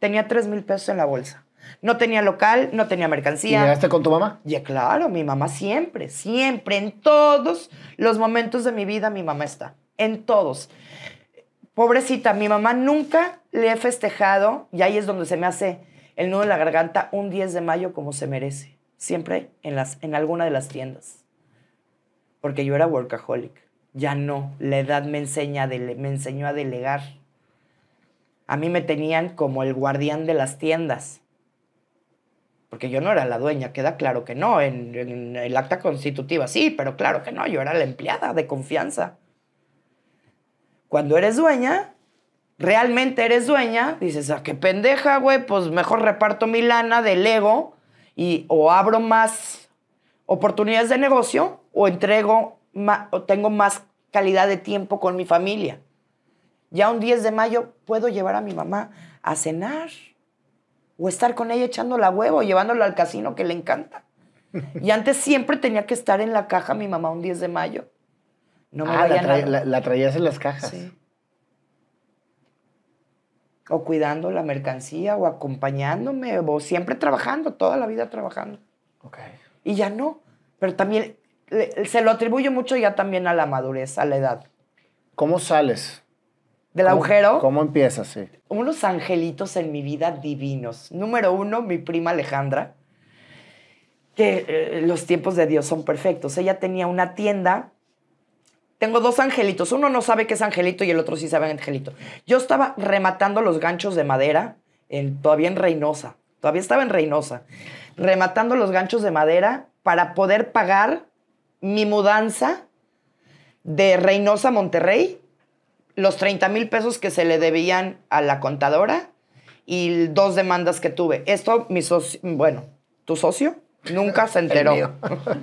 Tenía tres mil pesos en la bolsa. No tenía local, no tenía mercancía. ¿Y llegaste con tu mamá? Ya, claro, mi mamá siempre, siempre, en todos los momentos de mi vida, mi mamá está. En todos. Pobrecita, mi mamá nunca le he festejado, y ahí es donde se me hace el nudo en la garganta un 10 de mayo como se merece, siempre en, las, en alguna de las tiendas. Porque yo era workaholic, ya no, la edad me, enseña me enseñó a delegar. A mí me tenían como el guardián de las tiendas, porque yo no era la dueña, queda claro que no, en, en el acta constitutiva sí, pero claro que no, yo era la empleada de confianza. Cuando eres dueña, realmente eres dueña, dices, ah, qué pendeja, güey, pues mejor reparto mi lana del ego y o abro más oportunidades de negocio o entrego o tengo más calidad de tiempo con mi familia. Ya un 10 de mayo puedo llevar a mi mamá a cenar o estar con ella echando la huevo, llevándola al casino que le encanta. Y antes siempre tenía que estar en la caja mi mamá un 10 de mayo. No ah, la, la, traías en las cajas. Sí o cuidando la mercancía o acompañándome o siempre trabajando, toda la vida trabajando. Y ya no, pero también se lo atribuyo mucho ya también a la madurez, a la edad. ¿Cómo sales? ¿Del agujero? ¿Cómo empiezas? Sí. Unos angelitos en mi vida divinos. Número uno, mi prima Alejandra, que eh, los tiempos de Dios son perfectos. Ella tenía una tienda tengo dos angelitos. Uno no sabe qué es angelito y el otro sí sabe angelito. Yo estaba rematando los ganchos de madera, en, todavía en Reynosa. Todavía estaba en Reynosa. Rematando los ganchos de madera para poder pagar mi mudanza de Reynosa a Monterrey, los 30 mil pesos que se le debían a la contadora y dos demandas que tuve. Esto, mi socio, bueno, tu socio, Nunca se enteró.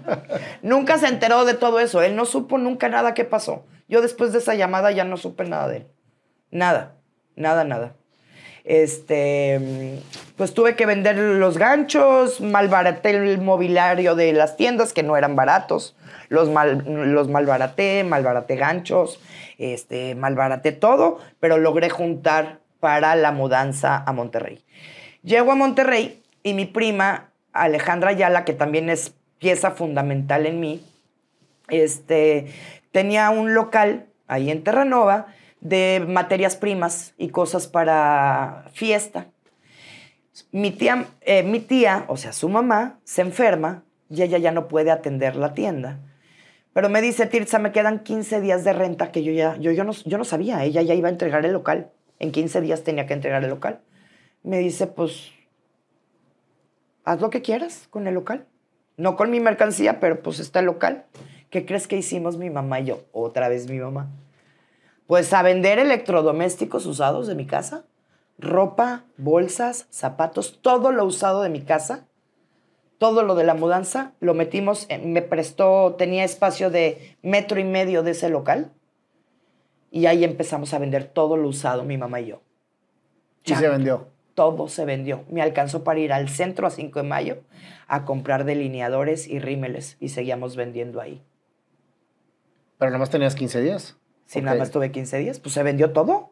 nunca se enteró de todo eso. Él no supo nunca nada qué pasó. Yo después de esa llamada ya no supe nada de él. Nada, nada, nada. Este, pues tuve que vender los ganchos, malbaraté el mobiliario de las tiendas que no eran baratos, los, los malbaraté, malbaraté ganchos, este, malbaraté todo, pero logré juntar para la mudanza a Monterrey. Llego a Monterrey y mi prima Alejandra Ayala, que también es pieza fundamental en mí, este, tenía un local ahí en Terranova de materias primas y cosas para fiesta. Mi tía, eh, mi tía, o sea, su mamá, se enferma y ella ya no puede atender la tienda. Pero me dice, Tirza, me quedan 15 días de renta que yo ya, yo, yo, no, yo no sabía, ella ya iba a entregar el local. En 15 días tenía que entregar el local. Me dice, pues haz lo que quieras con el local. No con mi mercancía, pero pues está el local. ¿Qué crees que hicimos mi mamá y yo? Otra vez mi mamá. Pues a vender electrodomésticos usados de mi casa, ropa, bolsas, zapatos, todo lo usado de mi casa, todo lo de la mudanza, lo metimos, me prestó, tenía espacio de metro y medio de ese local y ahí empezamos a vender todo lo usado mi mamá y yo. Y se vendió todo se vendió. Me alcanzó para ir al centro a 5 de mayo a comprar delineadores y rímeles y seguíamos vendiendo ahí. Pero nada más tenías 15 días. Sí, nada más tuve 15 días, pues se vendió todo.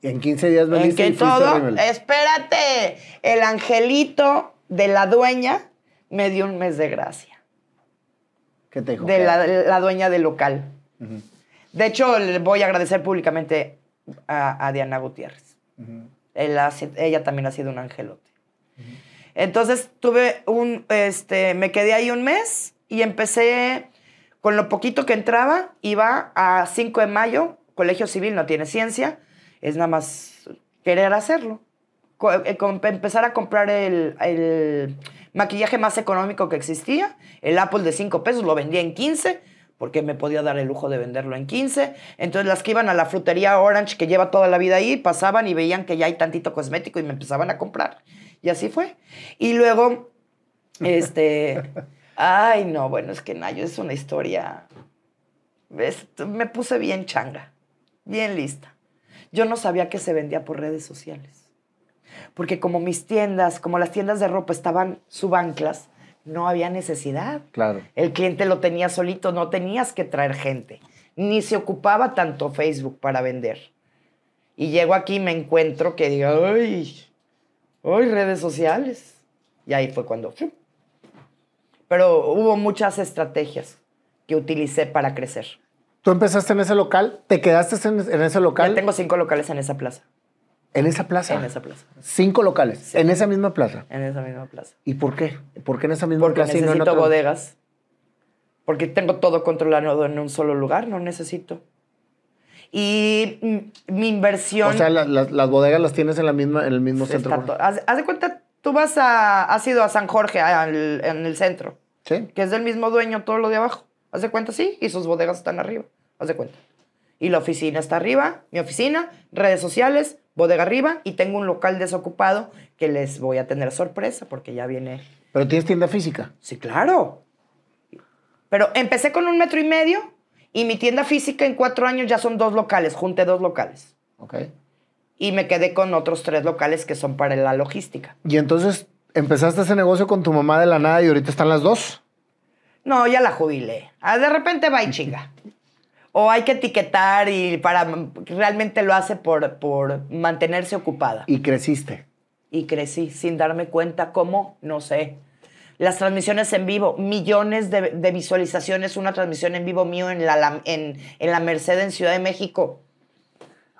Y En 15 días vendiste ¿En todo? Espérate, el angelito de la dueña me dio un mes de gracia. ¿Qué te dijo? De la, dueña del local. De hecho, le voy a agradecer públicamente a, Diana Gutiérrez ella también ha sido un angelote. Entonces tuve un, este, me quedé ahí un mes y empecé con lo poquito que entraba, iba a 5 de mayo, colegio civil no tiene ciencia, es nada más querer hacerlo. Eh, empezar a comprar el, maquillaje más económico que existía, el Apple de 5 pesos, lo vendía en 15, porque me podía dar el lujo de venderlo en 15. Entonces las que iban a la frutería Orange, que lleva toda la vida ahí, pasaban y veían que ya hay tantito cosmético y me empezaban a comprar. Y así fue. Y luego, este, ay, no, bueno, es que Nayo es una historia, Me puse bien changa, bien lista. Yo no sabía que se vendía por redes sociales. Porque como mis tiendas, como las tiendas de ropa estaban subanclas, no había necesidad. Claro. El cliente lo tenía solito, no tenías que traer gente. Ni se ocupaba tanto Facebook para vender. Y llego aquí y me encuentro que digo, ¡ay! ¡ay, redes sociales! Y ahí fue cuando. Pero hubo muchas estrategias que utilicé para crecer. ¿Tú empezaste en ese local? ¿Te quedaste en, ese local? Ya tengo cinco locales en esa plaza. ¿En esa plaza? En esa plaza. ¿Cinco locales? ¿En esa misma plaza? En esa misma plaza. ¿Y por qué? ¿Por qué en esa misma plaza? Porque necesito bodegas. Porque tengo todo controlado en un solo lugar, no necesito. Y mi inversión... O sea, las bodegas las tienes en, la misma, en el mismo centro. Haz, de cuenta, tú vas a... Has ido a San Jorge, en el centro. Sí. Que es del mismo dueño todo lo de abajo. Haz de cuenta, sí, y sus bodegas están arriba. Haz de cuenta. Y la oficina está arriba, mi oficina, redes sociales, Bodega Arriba y tengo un local desocupado que les voy a tener sorpresa porque ya viene. ¿Pero tienes tienda física? Sí, claro. Pero empecé con un metro y medio y mi tienda física en cuatro años ya son dos locales, junté dos locales. Ok. Y me quedé con otros tres locales que son para la logística. Y entonces empezaste ese negocio con tu mamá de la nada y ahorita están las dos. No, ya la jubilé. Ah, de repente va y chinga. o hay que etiquetar y para realmente lo hace por, por mantenerse ocupada. Y creciste. Y crecí sin darme cuenta cómo, no sé. Las transmisiones en vivo, millones de, visualizaciones, una transmisión en vivo mío en la, en, la Merced en Ciudad de México.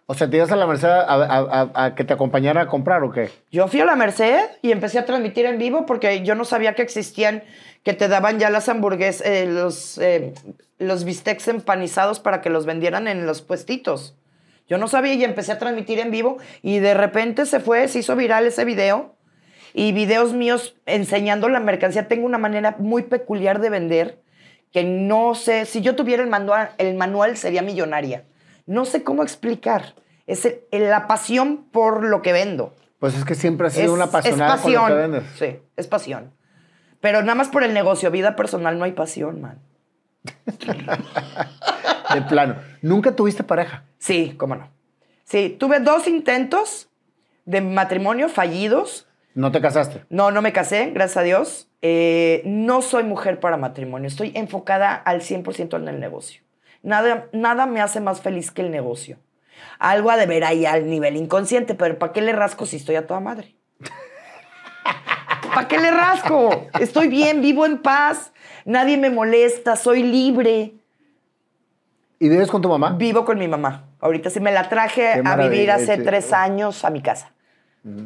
O sea, ¿te ibas a la Merced a, que te acompañara a comprar o qué? Yo fui a la Merced y empecé a transmitir en vivo porque yo no sabía que existían que te daban ya las hamburguesas, eh, los, eh, los bistecs empanizados para que los vendieran en los puestitos. Yo no sabía y empecé a transmitir en vivo y de repente se fue, se hizo viral ese video y videos míos enseñando la mercancía. Tengo una manera muy peculiar de vender que no sé, si yo tuviera el manual, sería millonaria. No sé cómo explicar. Es la pasión por lo que vendo. Pues es que siempre ha sido una apasionada es lo que Sí, es pasión. Pero nada más por el negocio, vida personal no hay pasión, man. de plano. ¿Nunca tuviste pareja? Sí, cómo no. Sí, tuve dos intentos de matrimonio fallidos. ¿No te casaste? No, no me casé, gracias a Dios. Eh, no soy mujer para matrimonio. Estoy enfocada al 100% en el negocio. Nada, nada me hace más feliz que el negocio. Algo a de ver ahí al nivel inconsciente, pero ¿para qué le rasco si estoy a toda madre? ¿Para qué le rasco? Estoy bien, vivo en paz, nadie me molesta, soy libre. ¿Y vives con tu mamá? Vivo con mi mamá. Ahorita sí me la traje a vivir hace tres años a mi casa,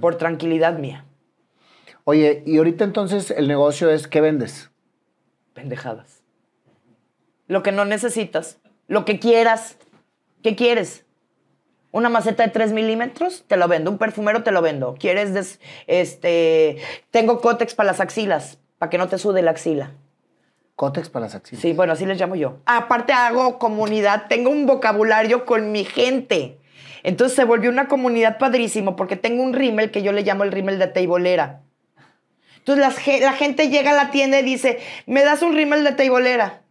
por tranquilidad mía. Oye, y ahorita entonces el negocio es, ¿qué vendes? Pendejadas. Lo que no necesitas, lo que quieras. ¿Qué quieres? una maceta de 3 milímetros, te lo vendo. Un perfumero, te lo vendo. ¿Quieres, este, tengo cótex para las axilas, para que no te sude la axila? Cótex para las axilas. Sí, bueno, así les llamo yo. Aparte hago comunidad, tengo un vocabulario con mi gente. Entonces se volvió una comunidad padrísimo porque tengo un rímel que yo le llamo el rímel de teibolera. Entonces la gente llega a la tienda y dice, me das un rímel de teibolera.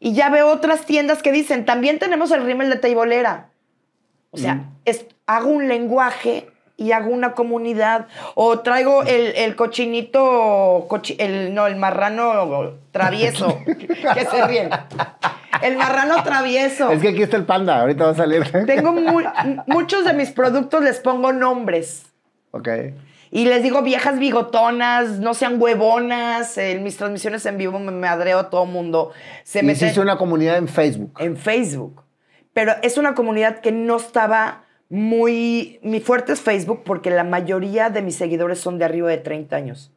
Y ya veo otras tiendas que dicen, también tenemos el rímel de teibolera. O sea, mm. es, hago un lenguaje y hago una comunidad. O traigo el, cochinito, no, el marrano travieso. que se ríen. El marrano travieso. Es que aquí está el panda, ahorita va a salir. Tengo muchos de mis productos les pongo nombres. Ok. Y les digo, viejas bigotonas, no sean huevonas. En mis transmisiones en vivo me madreo a todo mundo. Se y hiciste una comunidad en Facebook. En Facebook pero es una comunidad que no estaba muy... Mi fuerte es Facebook porque la mayoría de mis seguidores son de arriba de 30 años.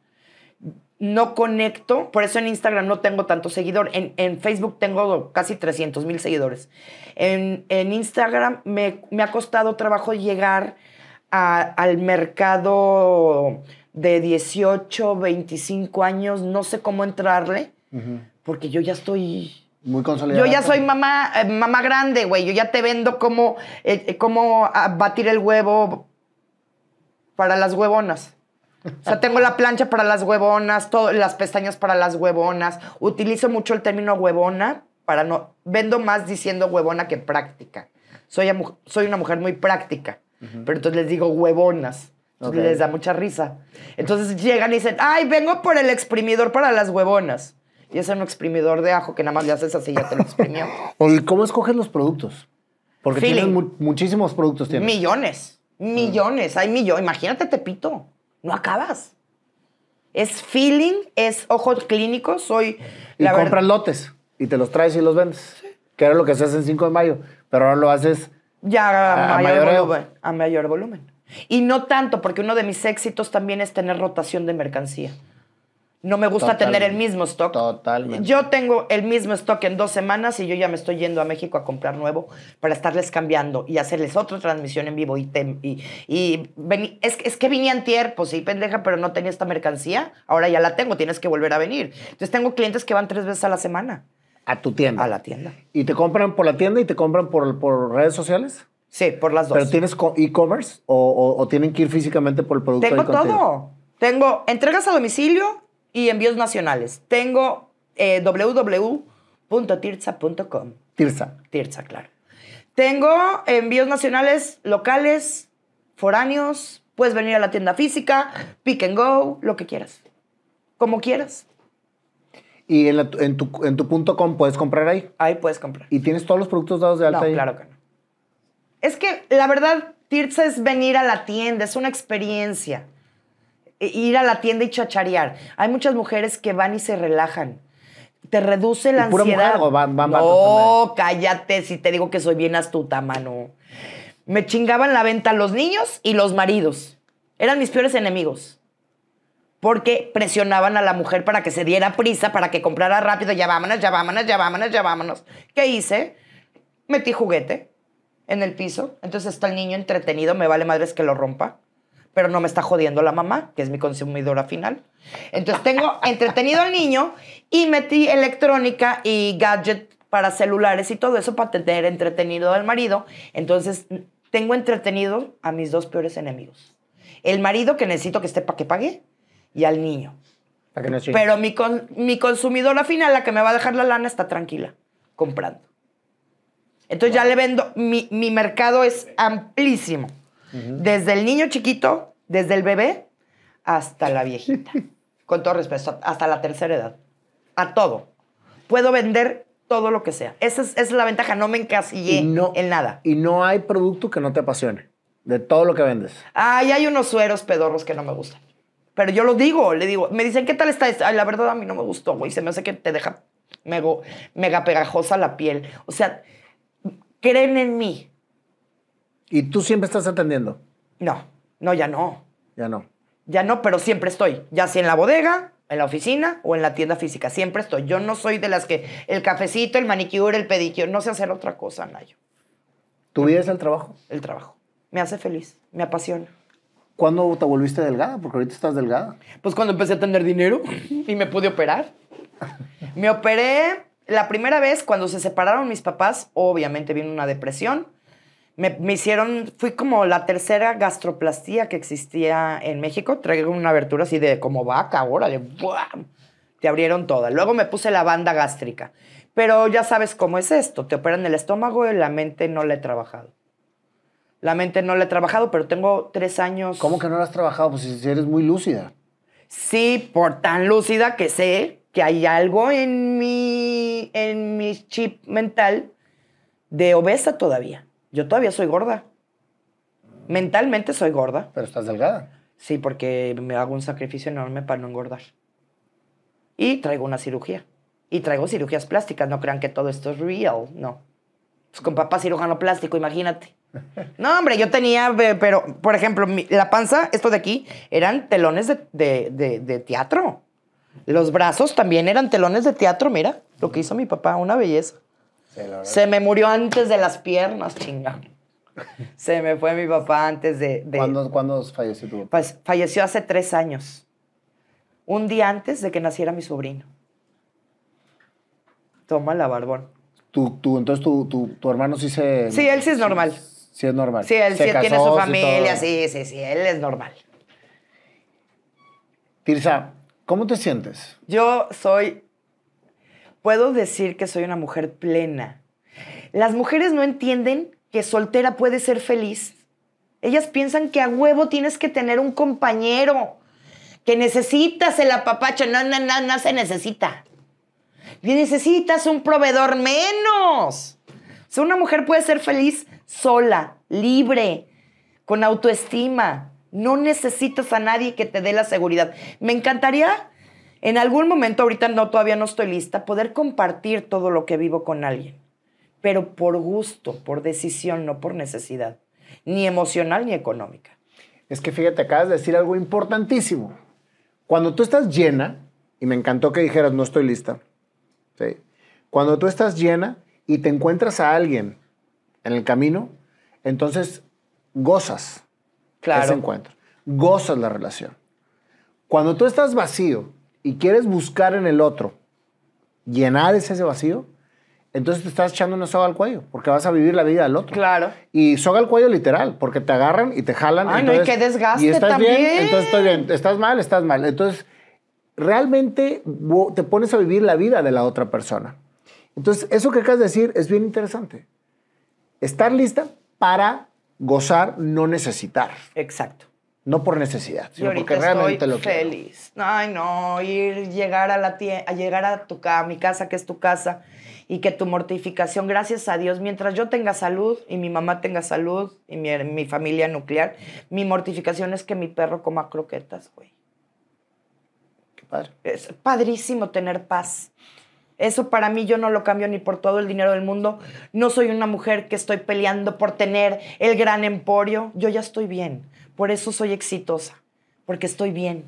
No conecto, por eso en Instagram no tengo tanto seguidor. En, Facebook tengo casi 300 mil seguidores. En, Instagram me, ha costado trabajo llegar al mercado de 18, 25 años. No sé cómo entrarle, porque yo ya estoy muy consolidada. Yo ya soy mamá, eh, mamá grande, güey. Yo ya te vendo como eh, eh, ah, batir el huevo para las huevonas. O sea, tengo la plancha para las huevonas, todo, las pestañas para las huevonas. Utilizo mucho el término huevona para no. Vendo más diciendo huevona que práctica. Soy, soy una mujer muy práctica, pero entonces les digo huevonas. Entonces les da mucha risa. Entonces llegan y dicen, ay, vengo por el exprimidor para las huevonas y es un exprimidor de ajo que nada más le haces así y ya te lo exprimió. ¿Y cómo escoges los productos? Porque tienen muchísimos productos. Millones, millones, hay millones. Imagínate Tepito, no acabas. Es feeling, es ojos clínicos, soy... Y compras lotes y te los traes y los vendes. Que era lo que se hace en 5 de mayo, pero ahora lo haces... Ya a, a mayor volumen. Y no tanto, porque uno de mis éxitos también es tener rotación de mercancía. No me gusta tener el mismo stock. Totalmente. Yo tengo el mismo stock en dos semanas y yo ya me estoy yendo a México a comprar nuevo para estarles cambiando y hacerles otra transmisión en vivo. Y, es, que vine antier, pues sí, pendeja, pero no tenía esta mercancía. Ahora ya la tengo, tienes que volver a venir. Entonces tengo clientes que van tres veces a la semana. ¿A tu tienda? A la tienda. ¿Y te compran por la tienda y te compran por, redes sociales? Sí, por las dos. ¿Pero tienes e-commerce o, tienen que ir físicamente por el producto? Tengo todo. Tengo entregas a domicilio, y envíos nacionales. Tengo eh, www.tirza.com. Tirza. Tirza, claro. Tengo envíos nacionales, locales, foráneos. Puedes venir a la tienda física, pick and go, lo que quieras. Como quieras. Y en, tu, punto com puedes comprar ahí. Ahí puedes comprar. ¿Y tienes todos los productos dados de alta no, claro que no. Es que la verdad, Tirza es venir a la tienda, es una experiencia. E, ir a la tienda y chacharear. Hay muchas mujeres que van y se relajan. Te reduce la pura ansiedad. van, cállate si te digo que soy bien astuta, mano. Me chingaban la venta los niños y los maridos. Eran mis peores enemigos. Porque presionaban a la mujer para que se diera prisa, para que comprara rápido. Ya vámonos, ya vámonos, ya vámonos, ya vámonos. ¿Qué hice? Metí juguete en el piso. Entonces está el niño entretenido, me vale madres que lo rompa pero no me está jodiendo la mamá, que es mi consumidora final. Entonces tengo entretenido al niño y metí electrónica y gadget para celulares y todo eso para tener entretenido al marido. Entonces tengo entretenido a mis dos peores enemigos. El marido que necesito que esté para que pague y al niño. Para no Pero mi, mi consumidora final, la que me va a dejar la lana, está tranquila comprando. Entonces ya le vendo, mi, mi mercado es amplísimo. Desde el niño chiquito, desde el bebé, hasta la viejita. Con todo respeto, hasta la tercera edad. A todo. Puedo vender todo lo que sea. Esa es, la ventaja, no me encasillé en nada. Y no hay producto que no te apasione, de todo lo que vendes. Ay, hay unos sueros pedorros que no me gustan. Pero yo lo digo, le digo, me dicen, ¿qué tal está esto? la verdad a mí no me gustó, güey. Se me hace que te deja mega, mega pegajosa la piel. O sea, creen en mí. ¿Y tú siempre estás atendiendo? No, no, ya no. Ya no. Ya no, pero siempre estoy. Ya sea en la bodega, en la oficina o en la tienda física. Siempre estoy. Yo no soy de las que el cafecito, el manicure, el pedicure, no sé hacer otra cosa, Nayo. ¿Tu vida es el trabajo? El trabajo. Me hace feliz, me apasiona. ¿Cuándo te volviste delgada? Porque ahorita estás delgada. Pues cuando empecé a tener dinero y me pude operar. Me operé la primera vez cuando se separaron mis papás, obviamente vino una depresión me, hicieron, fui como la tercera gastroplastía que existía en México. Traigo una abertura así de como vaca, órale, ¡buah! Te abrieron toda. Luego me puse la banda gástrica. Pero ya sabes cómo es esto. Te operan el estómago y la mente no la he trabajado. La mente no la he trabajado, pero tengo tres años. ¿Cómo que no la has trabajado? Pues si eres muy lúcida. Sí, por tan lúcida que sé que hay algo en mi, en mi chip mental de obesa todavía. Yo todavía soy gorda. Mentalmente soy gorda. Pero estás delgada. Sí, porque me hago un sacrificio enorme para no engordar. Y traigo una cirugía. Y traigo cirugías plásticas. No crean que todo esto es real. No. Es pues con papá cirujano plástico, imagínate. No, hombre, yo tenía, pero, por ejemplo, la panza, esto de aquí, eran telones de, teatro. Los brazos también eran telones de teatro, mira, lo que hizo mi papá, una belleza. Se me murió antes de las piernas, chinga. Se me fue mi papá antes de... ¿Cuándo, falleció tu papá? Pues, falleció hace tres años. Un día antes de que naciera mi sobrino. Toma la barbón. ¿Tú, tú, entonces tu, tu, hermano sí se... Sí, él sí es normal. Sí, es normal. Sí, él sí tiene su familia, sí, sí, sí, él es normal. Tirsa, ¿cómo te sientes? Yo soy puedo decir que soy una mujer plena. Las mujeres no entienden que soltera puede ser feliz. Ellas piensan que a huevo tienes que tener un compañero, que necesitas el apapacho. No, no, no, no se necesita. Y necesitas un proveedor menos. O sea, una mujer puede ser feliz sola, libre, con autoestima. No necesitas a nadie que te dé la seguridad. Me encantaría en algún momento, ahorita no, todavía no estoy lista, poder compartir todo lo que vivo con alguien, pero por gusto, por decisión, no por necesidad, ni emocional ni económica. Es que fíjate, acabas de decir algo importantísimo. Cuando tú estás llena, y me encantó que dijeras, no estoy lista, cuando tú estás llena y te encuentras a alguien en el camino, entonces gozas claro. ese encuentro, gozas la relación. Cuando tú estás vacío y quieres buscar en el otro llenar ese vacío, entonces te estás echando una soga al cuello, porque vas a vivir la vida del otro. Claro. Y soga al cuello literal, porque te agarran y te jalan. Ay, ah, no, y qué desgaste y estás bien, entonces estoy bien. Estás mal, estás mal. Entonces, realmente te pones a vivir la vida de la otra persona. Entonces, eso que acabas de decir es bien interesante. Estar lista para gozar, no necesitar. Exacto. No por necesidad, sino porque realmente lo que feliz. Ay, no, ir, llegar a la a llegar a tu mi casa, que es tu casa, y que tu mortificación, gracias a Dios, mientras yo tenga salud y mi mamá tenga salud y mi, mi familia nuclear, mi mortificación es que mi perro coma croquetas, güey. Qué padre. Es padrísimo tener paz. Eso para mí yo no lo cambio ni por todo el dinero del mundo. No soy una mujer que estoy peleando por tener el gran emporio. Yo ya estoy bien. Por eso soy exitosa, porque estoy bien,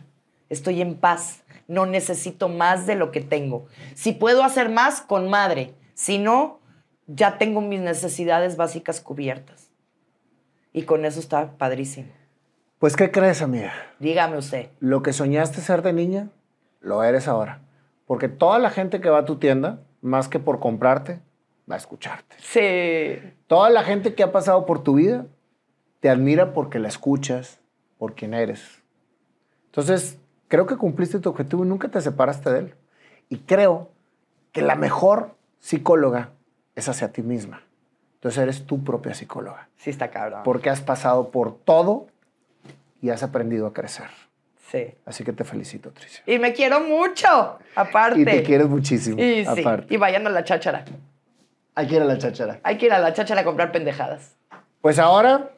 estoy en paz, no necesito más de lo que tengo. Si puedo hacer más, con madre. Si no, ya tengo mis necesidades básicas cubiertas. Y con eso está padrísimo. Pues, ¿qué crees, amiga? Dígame usted. Lo que soñaste ser de niña, lo eres ahora. Porque toda la gente que va a tu tienda, más que por comprarte, va a escucharte. Sí. Toda la gente que ha pasado por tu vida te admira porque la escuchas, por quien eres. Entonces, creo que cumpliste tu objetivo y nunca te separaste de él. Y creo que la mejor psicóloga es hacia ti misma. Entonces eres tu propia psicóloga. Sí, está cabrón. Porque has pasado por todo y has aprendido a crecer. Sí. Así que te felicito, Tricia. Y me quiero mucho, aparte. Y te quieres muchísimo, y, aparte. Sí. Y vayan a la cháchara. Hay que ir a la cháchara. Hay que ir a la cháchara a comprar pendejadas. Pues ahora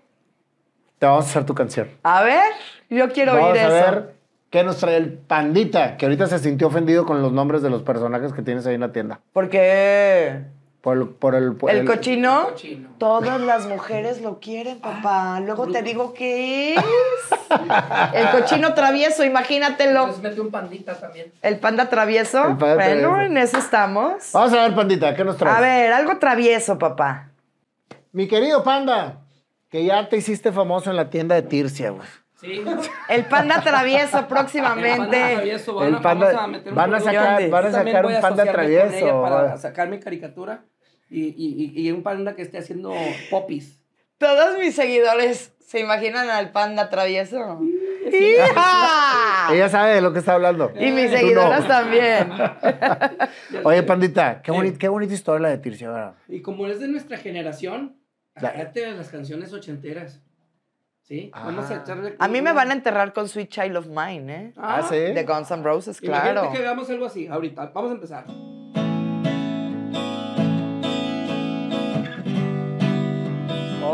te vamos a hacer tu canción. A ver, yo quiero oír eso. vamos a Ver ¿Qué nos trae el pandita? Que ahorita se sintió ofendido con los nombres de los personajes que tienes ahí en la tienda. ¿Por qué? Por, el, cochino? Todas las mujeres lo quieren, ah, papá. Luego te digo qué es. el cochino travieso, imagínatelo. un pandita también. El panda travieso. bueno, en eso estamos. Vamos a ver, pandita, ¿qué nos trae? A ver, algo travieso, papá. Mi querido panda, que ya te hiciste famoso en la tienda de Tircia, güey. Sí. El panda travieso próximamente. El panda travieso, van, vamos a meter van, a sacar, van a sacar un panda travieso. Para sacar mi caricatura y, un panda que esté haciendo popis. Todos mis seguidores se imaginan al panda travieso. ¡Hija! Ella sabe de lo que está hablando. Y mis seguidoras también. Oye, pandita, qué, bonita, historia la de Tircia. ¿verdad? Y como eres de nuestra generación, Agárrate a las canciones ochenteras. ¿Sí? Vamos a ah. echarle. A mí me van a enterrar con Sweet Child of Mine, ¿eh? Ah, sí. De Guns N' Roses, claro. Imagínate que veamos algo así ahorita. Vamos a empezar.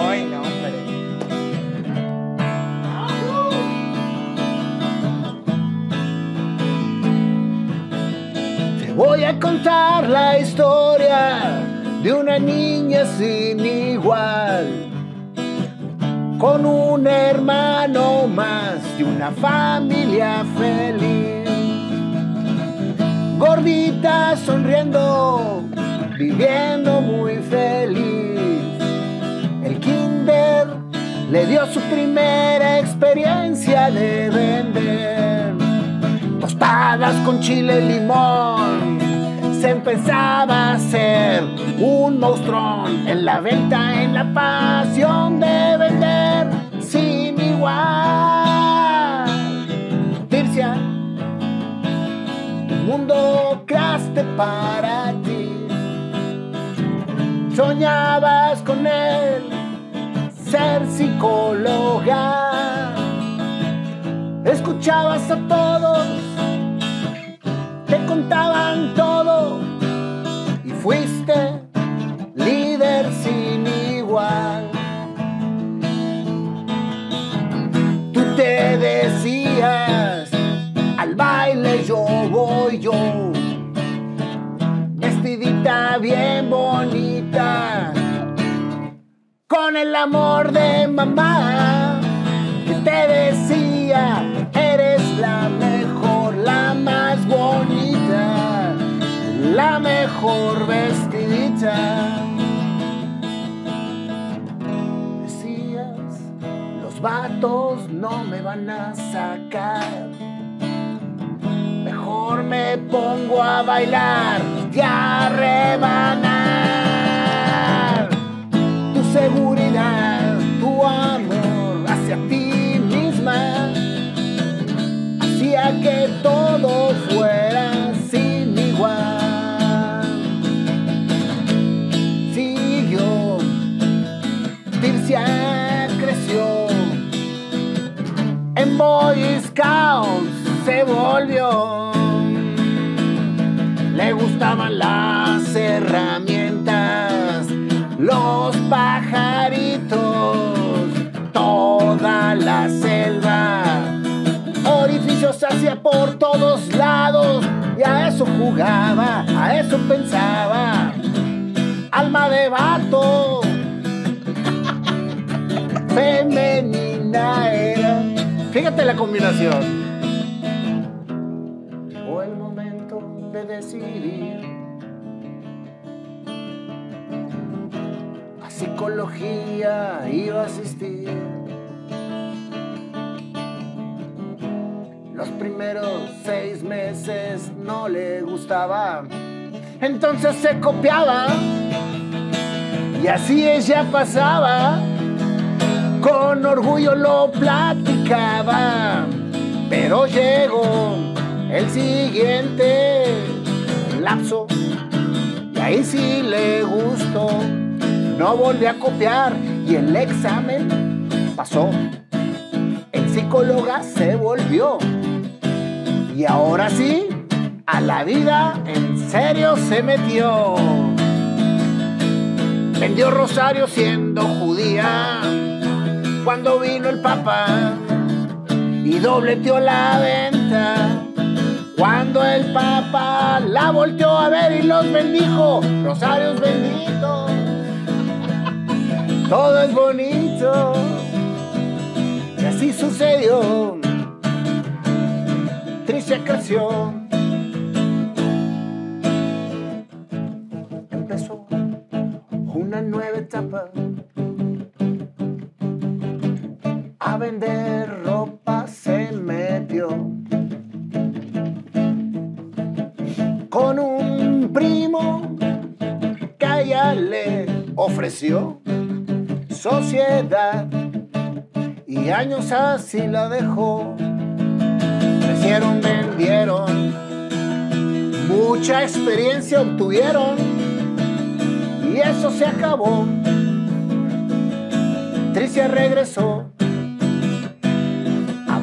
Ay, no, hombre. Voy a contar la historia de una niña sin igual, con un hermano más y una familia feliz. Gordita sonriendo, viviendo muy feliz. El kinder le dio su primera experiencia de vender tostadas con chile y limón se empezaba a ser un monstrón en la venta, en la pasión de vender sin igual. Tircia, el mundo creaste para ti. Soñabas con él ser psicóloga. Escuchabas a todos, te contaban todo fuiste líder sin igual. Tú te decías, al baile yo voy yo, vestidita bien bonita, con el amor de mamá. mejor vestidita. Decías, los vatos no me van a sacar. Mejor me pongo a bailar y a rebanar tu seguridad, tu amor hacia ti misma, hacia que todos Boy Scout se volvió. Le gustaban las herramientas, los pajaritos, toda la selva. Orificios hacía por todos lados y a eso jugaba, a eso pensaba. Alma de vato, femenina. Fíjate la combinación. Llegó el momento de decidir. A psicología iba a asistir. Los primeros seis meses no le gustaba. Entonces se copiaba. Y así ella pasaba con orgullo lo platicaba, pero llegó el siguiente lapso y ahí sí le gustó. No volvió a copiar y el examen pasó. El psicóloga se volvió y ahora sí a la vida en serio se metió. Vendió Rosario siendo judía cuando vino el papá y dobleteó la venta. Cuando el papá la volteó a ver y los bendijo, rosarios benditos, todo es bonito. Y así sucedió, triste canción. Empezó una nueva etapa. vender ropa se metió. Con un primo que ella le ofreció sociedad y años así la dejó. Crecieron, vendieron, mucha experiencia obtuvieron y eso se acabó. Tricia regresó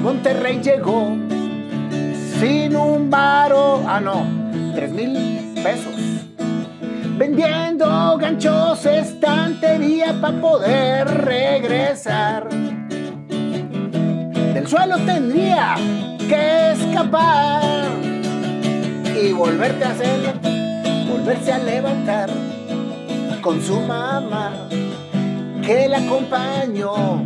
Monterrey llegó sin un varo, ah no, tres mil pesos. Vendiendo ganchos, estantería para poder regresar. Del suelo tendría que escapar y volverte a hacer, volverse a levantar con su mamá que la acompañó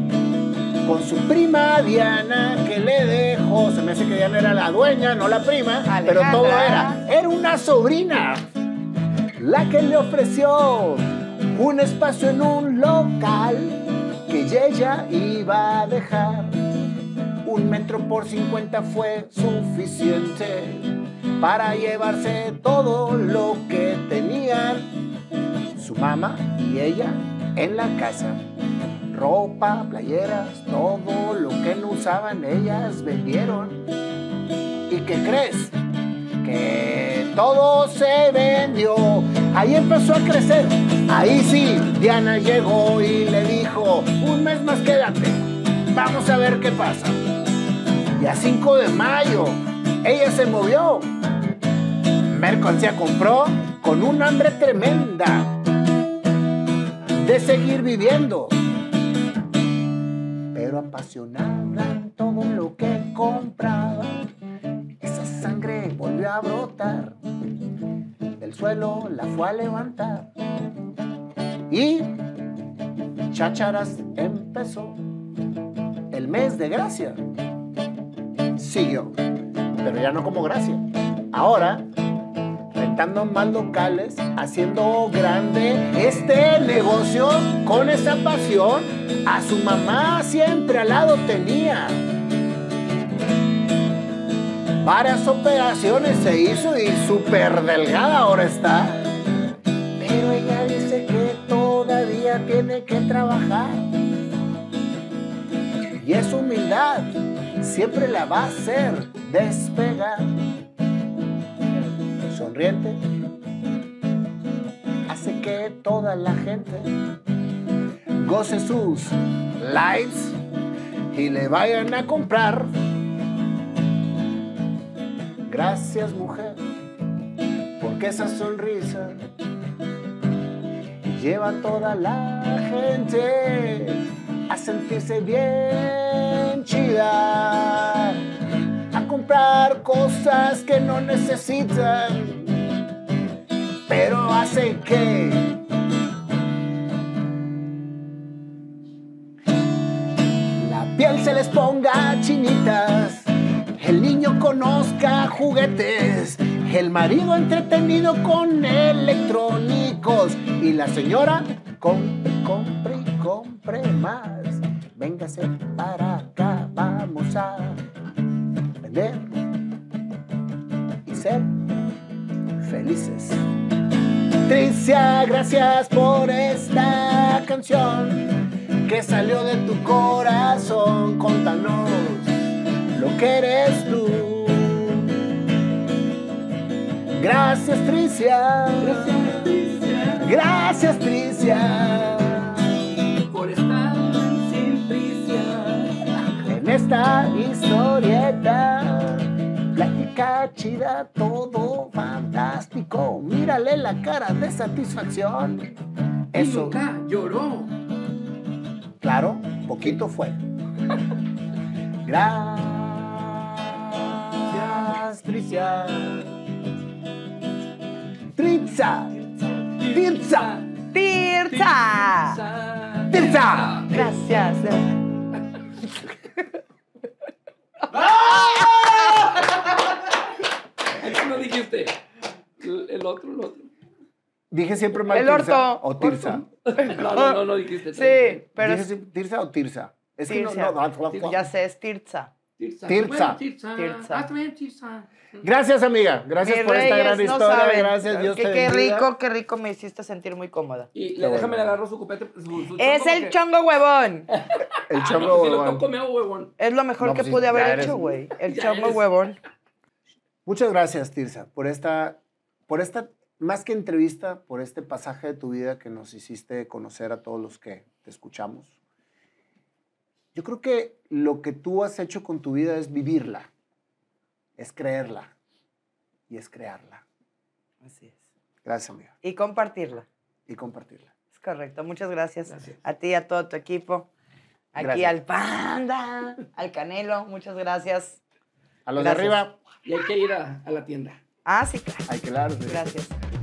con su prima Diana que le dejó. Se me hace que Diana era la dueña, no la prima, pero todo era. Era una sobrina la que le ofreció un espacio en un local que ella iba a dejar. Un metro por cincuenta fue suficiente para llevarse todo lo que tenían su mamá y ella en la casa ropa, playeras, todo lo que no usaban ellas vendieron. ¿Y qué crees? Que todo se vendió. Ahí empezó a crecer. Ahí sí, Diana llegó y le dijo, un mes más quédate. Vamos a ver qué pasa. Y a 5 de mayo, ella se movió. Mercancía compró con un hambre tremenda de seguir viviendo apasionada todo lo que compraba. Esa sangre volvió a brotar, el suelo la fue a levantar. Y chacharas empezó, el mes de gracia siguió, pero ya no como gracia. Ahora en más locales, haciendo grande este negocio con esa pasión. A su mamá siempre al lado tenía. Varias operaciones se hizo y súper delgada ahora está. Pero ella dice que todavía tiene que trabajar. Y es humildad siempre la va a hacer despegar hace que toda la gente goce sus lives y le vayan a comprar. Gracias mujer, porque esa sonrisa lleva a toda la gente a sentirse bien chida, a comprar cosas que no necesitan pero hace que la piel se les ponga chinitas, el niño conozca juguetes, el marido entretenido con electrónicos y la señora compre, compre y compre más. Véngase para acá, vamos a vender y ser felices. Tricia, gracias por esta canción que salió de tu corazón. Contanos lo que eres tú. Gracias, Tricia. Gracias, Tricia. Gracias, Tricia. Por estar sin Tricia. En esta historieta. Cachida, chida, todo fantástico. Mírale la cara de satisfacción. Eso. lloró. Claro, poquito fue. Gracias, Tricia. Tritza. Tirza. Tirza. Tirza. Gracias. dijiste? El, otro, el otro. Dije siempre mal el orto. o Tirsa. No, no, no, dijiste. Sí, pero... Tirsa o Tirsa? Es que no, no, Ya sé, es Tirza. Tirza. Tirsa Tirza. Tirza. Gracias, amiga. Gracias por esta gran historia. Gracias, Dios que, te Qué rico, qué rico me hiciste sentir muy cómoda. Y le, déjame le agarro su copete. Pues, es el chongo huevón. el ah, chongo huevón. Es lo mejor que pues, pude haber hecho, güey. El chongo huevón. Muchas gracias, Tirsa, por esta, por esta, más que entrevista, por este pasaje de tu vida que nos hiciste conocer a todos los que te escuchamos. Yo creo que lo que tú has hecho con tu vida es vivirla, es creerla y es crearla. Así es. Gracias, amiga. Y compartirla. Y compartirla. Es correcto. Muchas gracias, a ti y a todo tu equipo. Aquí al Panda, al Canelo, muchas gracias. A los de arriba. Y hay que ir a, la tienda. Ah, sí, claro. Ay, claro. Gracias.